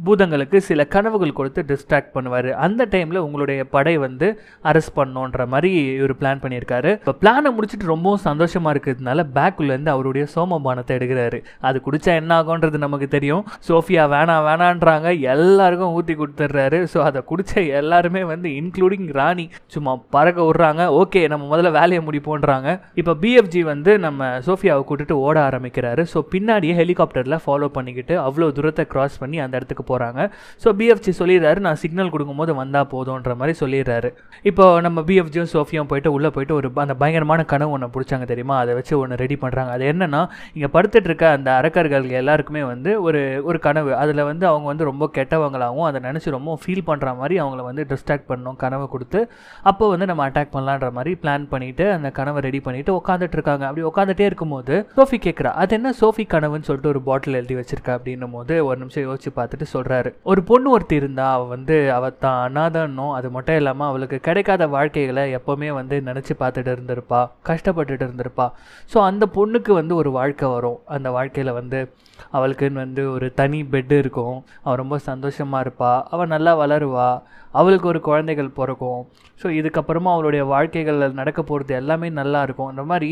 பூதங்களுக்கு சில கனவுகள் கொடுத்து டிஸ்ட்ராக்ட் பண்ணுவார் அந்த டைமில் உங்களுடைய படை வந்து அரெஸ்ட் பண்ணோன்ற மாதிரி இவர் பிளான் பண்ணியிருக்காரு இப்போ பிளானை முடிச்சுட்டு ரொம்பவும் சந்தோஷமாக இருக்கிறதுனால பேக்குள்ளேருந்து அவருடைய சோமபானத்தை எடுக்கிறாரு அது குடித்தா என்ன ஆகும்ன்றது நமக்கு தெரியும் சோஃபியா வேணாம் வேணான்றாங்க எல்லாருக்கும் ஊற்றி கொடுத்துட்றாரு ஸோ அதை குடித்த எல்லாருமே வந்து இன்க்ளூடிங் ராணி சும்மா பறக்க விட்றாங்க ஓகே நம்ம முதல்ல வேலையை முடிப்போன்றாங்க இப்போ பிஎஃப்ஜி வந்து நம்ம சோஃபியாவை கூட்டிட்டு ஓட ஆரம்பிக்கிறாரு ஸோ பின்னாடியே ஹெலிகாப்டரில் ஃபாலோ பண்ணிக்கிட்டு அவ்வளோ தூரத்தை கிராஸ் பண்ணி அந்த இடத்துக்கு போகிறாங்க ஸோ பிஎஃப்ஜி சொல்லிடுறாரு நான் சிக்னல் கொடுக்கும்போது வந்தால் போதும்ன்ற மாதிரி சொல்லிடுறாரு இப்போ நம்ம பிஎஃப்ஜியும் சோஃபியும் போயிட்டு உள்ளே போயிட்டு ஒரு அந்த பயங்கரமான கனவு ஒன்று பிடிச்சாங்க தெரியுமா அதை வச்சு ஒன்று ரெடி பண்ணுறாங்க அது என்னென்னா இங்கே படுத்துட்டு இருக்க அந்த அரக்கர்கள் எல்லாருக்குமே வந்து ஒரு ஒரு கனவு அதில் வந்து அவங்க வந்து ரொம்ப கெட்டவங்களாகவும் அதை நினச்சி ரொம்ப ஃபீல் பண்ணுற மாதிரி அவங்கள வந்து டிஸ்ட்ராக்ட் பண்ணணும் கனவு கொடுத்து அப்போ வந்து நம்ம அட்டாக் பண்ணலான்ற மாதிரி பிளான் பண்ணிட்டு அந்த கனவை ரெடி பண்ணிட்டு உட்காந்துட்டு இருக்காங்க அப்படி உட்காந்துட்டே இருக்கும்போது சோஃபி கேட்குறா அது என்ன சோஃபி கனவுன்னு சொல்லிட்டு ஒரு பாட்டில் எழுதி வச்சிருக்கா அப்படின்னும் போது ஒரு நிமிஷம் யோசிச்சு பார்த்துட்டு சொல்றாரு ஒரு பொண்ணு ஒருத்தி இருந்தா அவ வந்து அவ தான் அனாதன்னும் அது மட்டும் இல்லாமல் அவளுக்கு கிடைக்காத வாழ்க்கைகளை எப்போவுமே வந்து நினச்சி பார்த்துட்டு இருந்திருப்பா கஷ்டப்பட்டுட்டு இருந்திருப்பா ஸோ அந்த பொண்ணுக்கு வந்து ஒரு வாழ்க்கை வரும் அந்த வாழ்க்கையில் வந்து அவளுக்குன்னு வந்து ஒரு தனி பெட்டு இருக்கும் அவள் ரொம்ப சந்தோஷமாக இருப்பாள் அவள் நல்லா வளருவா அவளுக்கு ஒரு குழந்தைகள் பிறக்கும் ஸோ இதுக்கப்புறமா அவளுடைய வாழ்க்கைகளில் நடக்க போகிறது எல்லாமே நல்லா இருக்கும் அந்த மாதிரி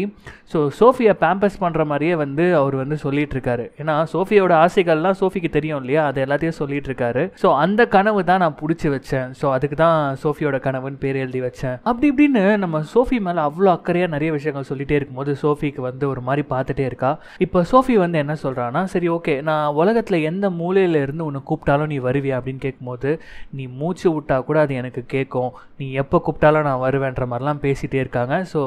ஸோ சோஃபியை பேம்பஸ் பண்ணுற மாதிரியே வந்து அவர் வந்து சொல்லிகிட்ருக்காரு ஏன்னா சோஃபியோட ஆசைகள்லாம் சோஃபிக்கு தெரியும் இல்லையா அது எல்லாத்தையும் சொல்லிகிட்ருக்காரு ஸோ அந்த கனவு தான் நான் பிடிச்சி வச்சேன் ஸோ அதுக்கு தான் சோஃபியோட கனவுன்னு பேர் எழுதி வச்சேன் அப்படி இப்படின்னு நம்ம சோஃபி மேலே அவ்வளோ அக்கறையாக நிறைய விஷயங்கள் சொல்லிகிட்டே இருக்கும்போது சோஃபிக்கு வந்து ஒரு மாதிரி பார்த்துட்டே இருக்கா இப்போ சோஃபி வந்து என்ன சொல்கிறான்னா சரி ஓகே நான் உலகத்தில் எந்த மூலையிலேருந்து உன்னை கூப்பிட்டாலும் நீ வருவியா அப்படின்னு கேட்கும்போது நீ மூச்சு விட்டு கூப்பிட்டா கூட அது எனக்கு கேட்கும் நீ எப்போ கூப்பிட்டாலும் நான் வருவேன்ற மாதிரிலாம் பேசிகிட்டே இருக்காங்க ஸோ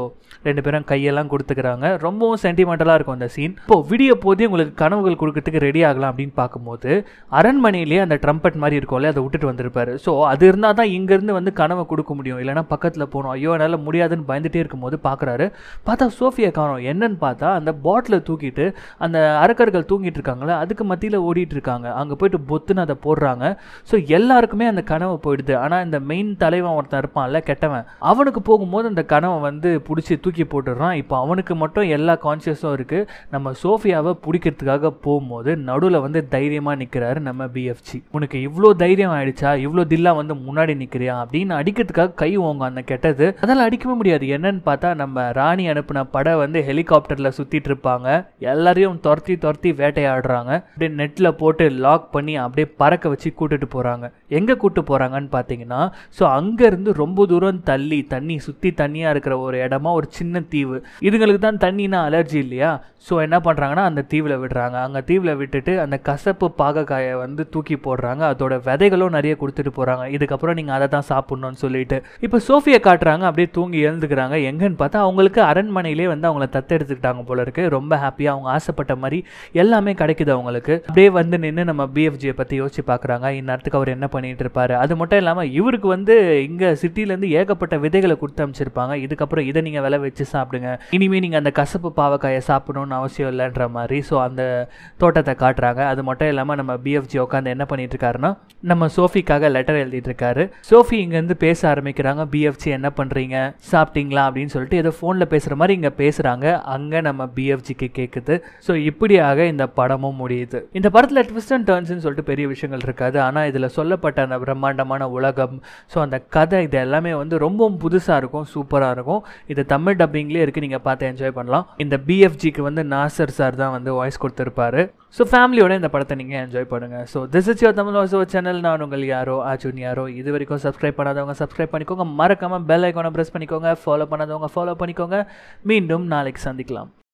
ரெண்டு பேரும் கையெல்லாம் கொடுத்துக்கிறாங்க ரொம்பவும் சென்டிமெண்டலாக இருக்கும் அந்த சீன் இப்போது விடிய போதே உங்களுக்கு கனவுகள் கொடுக்கறதுக்கு ரெடி ஆகலாம் அப்படின்னு பார்க்கும்போது அரண்மனையிலேயே அந்த ட்ரம்பட் மாதிரி இருக்கும்ல அதை விட்டுட்டு வந்திருப்பார் ஸோ அது இருந்தால் தான் இங்கேருந்து வந்து கனவை கொடுக்க முடியும் இல்லைனா பக்கத்தில் போகணும் ஐயோ என்னால் முடியாதுன்னு பயந்துகிட்டே இருக்கும்போது பார்க்குறாரு பார்த்தா சோஃபியா காணும் என்னன்னு பார்த்தா அந்த பாட்டிலை தூக்கிட்டு அந்த அரக்கர்கள் தூங்கிட்டு இருக்காங்களே அதுக்கு மத்தியில் ஓடிட்டு இருக்காங்க அங்கே போயிட்டு பொத்துன்னு அதை போடுறாங்க ஸோ எல்லாருக்குமே அந்த கனவை போயிடுது வருது ஆனால் இந்த மெயின் தலைவன் ஒருத்தன் இருப்பான்ல கெட்டவன் அவனுக்கு போகும்போது அந்த கனவை வந்து பிடிச்சி தூக்கி போட்டுடுறான் இப்போ அவனுக்கு மட்டும் எல்லா கான்ஷியஸும் இருக்குது நம்ம சோஃபியாவை பிடிக்கிறதுக்காக போகும்போது நடுவில் வந்து தைரியமாக நிற்கிறாரு நம்ம பிஎஃப்சி உனக்கு இவ்வளோ தைரியம் ஆயிடுச்சா இவ்வளோ தில்லா வந்து முன்னாடி நிற்கிறியா அப்படின்னு அடிக்கிறதுக்காக கை ஓங்க அந்த கெட்டது அதெல்லாம் அடிக்கவே முடியாது என்னன்னு பார்த்தா நம்ம ராணி அனுப்பின படை வந்து ஹெலிகாப்டரில் சுற்றிட்டு இருப்பாங்க எல்லாரையும் துரத்தி துரத்தி வேட்டையாடுறாங்க அப்படியே நெட்டில் போட்டு லாக் பண்ணி அப்படியே பறக்க வச்சு கூட்டுட்டு போகிறாங்க எங்கே கூப்பிட்டு போகிறாங்கன்னு பார்த்தீங்கன்னா ஸோ அங்கேருந்து ரொம்ப தூரம் தள்ளி தண்ணி சுற்றி தண்ணியாக இருக்கிற ஒரு இடமா ஒரு சின்ன தீவு இதுங்களுக்கு தான் தண்ணினா அலர்ஜி இல்லையா ஸோ என்ன பண்ணுறாங்கன்னா அந்த தீவில் விடுறாங்க அங்கே தீவில் விட்டுட்டு அந்த கசப்பு பாகக்காயை வந்து தூக்கி போடுறாங்க அதோட விதைகளும் நிறைய கொடுத்துட்டு போகிறாங்க இதுக்கப்புறம் நீங்கள் அதை தான் சாப்பிட்ணுன்னு சொல்லிட்டு இப்போ சோஃபியை காட்டுறாங்க அப்படியே தூங்கி எழுந்துக்கிறாங்க எங்கன்னு பார்த்தா அவங்களுக்கு அரண்மனையிலே வந்து அவங்கள தத்தெடுத்துக்கிட்டாங்க போல இருக்கு ரொம்ப ஹாப்பியாக அவங்க ஆசைப்பட்ட மாதிரி எல்லாமே கிடைக்குது அவங்களுக்கு அப்படியே வந்து நின்று நம்ம பிஎஃப்ஜியை பற்றி யோசிச்சு பார்க்குறாங்க இந்நேரத்துக்கு அவர் என்ன பண்ணிட்டு இருப்பாரு அது மட்டும் இல்லாமல் இல்லாமல் இவருக்கு வந்து இங்கே சிட்டிலேருந்து ஏகப்பட்ட விதைகளை கொடுத்து அமைச்சிருப்பாங்க இதுக்கப்புறம் இதை நீங்கள் விலை வச்சு சாப்பிடுங்க இனிமேல் நீங்கள் அந்த கசப்பு பாவக்காயை சாப்பிடணும்னு அவசியம் இல்லைன்ற மாதிரி ஸோ அந்த தோட்டத்தை காட்டுறாங்க அது மட்டும் இல்லாமல் நம்ம பிஎஃப்ஜி உட்காந்து என்ன பண்ணிட்டு இருக்காருன்னா நம்ம சோஃபிக்காக லெட்டர் எழுதிட்டு இருக்காரு சோஃபி இங்கேருந்து பேச ஆரம்பிக்கிறாங்க பிஎஃப்ஜி என்ன பண்ணுறீங்க சாப்பிட்டீங்களா அப்படின்னு சொல்லிட்டு ஏதோ ஃபோனில் பேசுகிற மாதிரி இங்கே பேசுகிறாங்க அங்கே நம்ம பிஎஃப்ஜிக்கு கேட்குது ஸோ இப்படியாக இந்த படமும் முடியுது இந்த படத்தில் ட்விஸ்ட் அண்ட் டர்ன்ஸ்னு சொல்லிட்டு பெரிய விஷயங்கள் இருக்காது ஆனால் இதில் சொல்லப்பட்ட அந்த பிரம்மாண்டமான உலகம் ஸோ அந்த கதை இது எல்லாமே வந்து ரொம்பவும் புதுசாக இருக்கும் சூப்பராக இருக்கும் இது தமிழ் டப்பிங்லேயே இருக்குது நீங்கள் பார்த்து என்ஜாய் பண்ணலாம் இந்த பிஎஃப்ஜிக்கு வந்து நாசர் சார் தான் வந்து வாய்ஸ் கொடுத்துருப்பாரு ஸோ ஃபேமிலியோட இந்த படத்தை நீங்கள் என்ஜாய் பண்ணுங்கள் so this is your Tamil வாசோ சேனல் நான் உங்கள் யாரோ ஆச்சுன் யாரோ இது வரைக்கும் சப்ஸ்கிரைப் பண்ணாதவங்க சப்ஸ்கிரைப் பண்ணிக்கோங்க மறக்காமல் பெல் ஐக்கானை ப்ரெஸ் பண்ணிக்கோங்க ஃபாலோ பண்ணாதவங்க ஃபாலோ பண்ணிக்கோங்க மீண்டும் நாளைக்கு சந்திக்கலாம்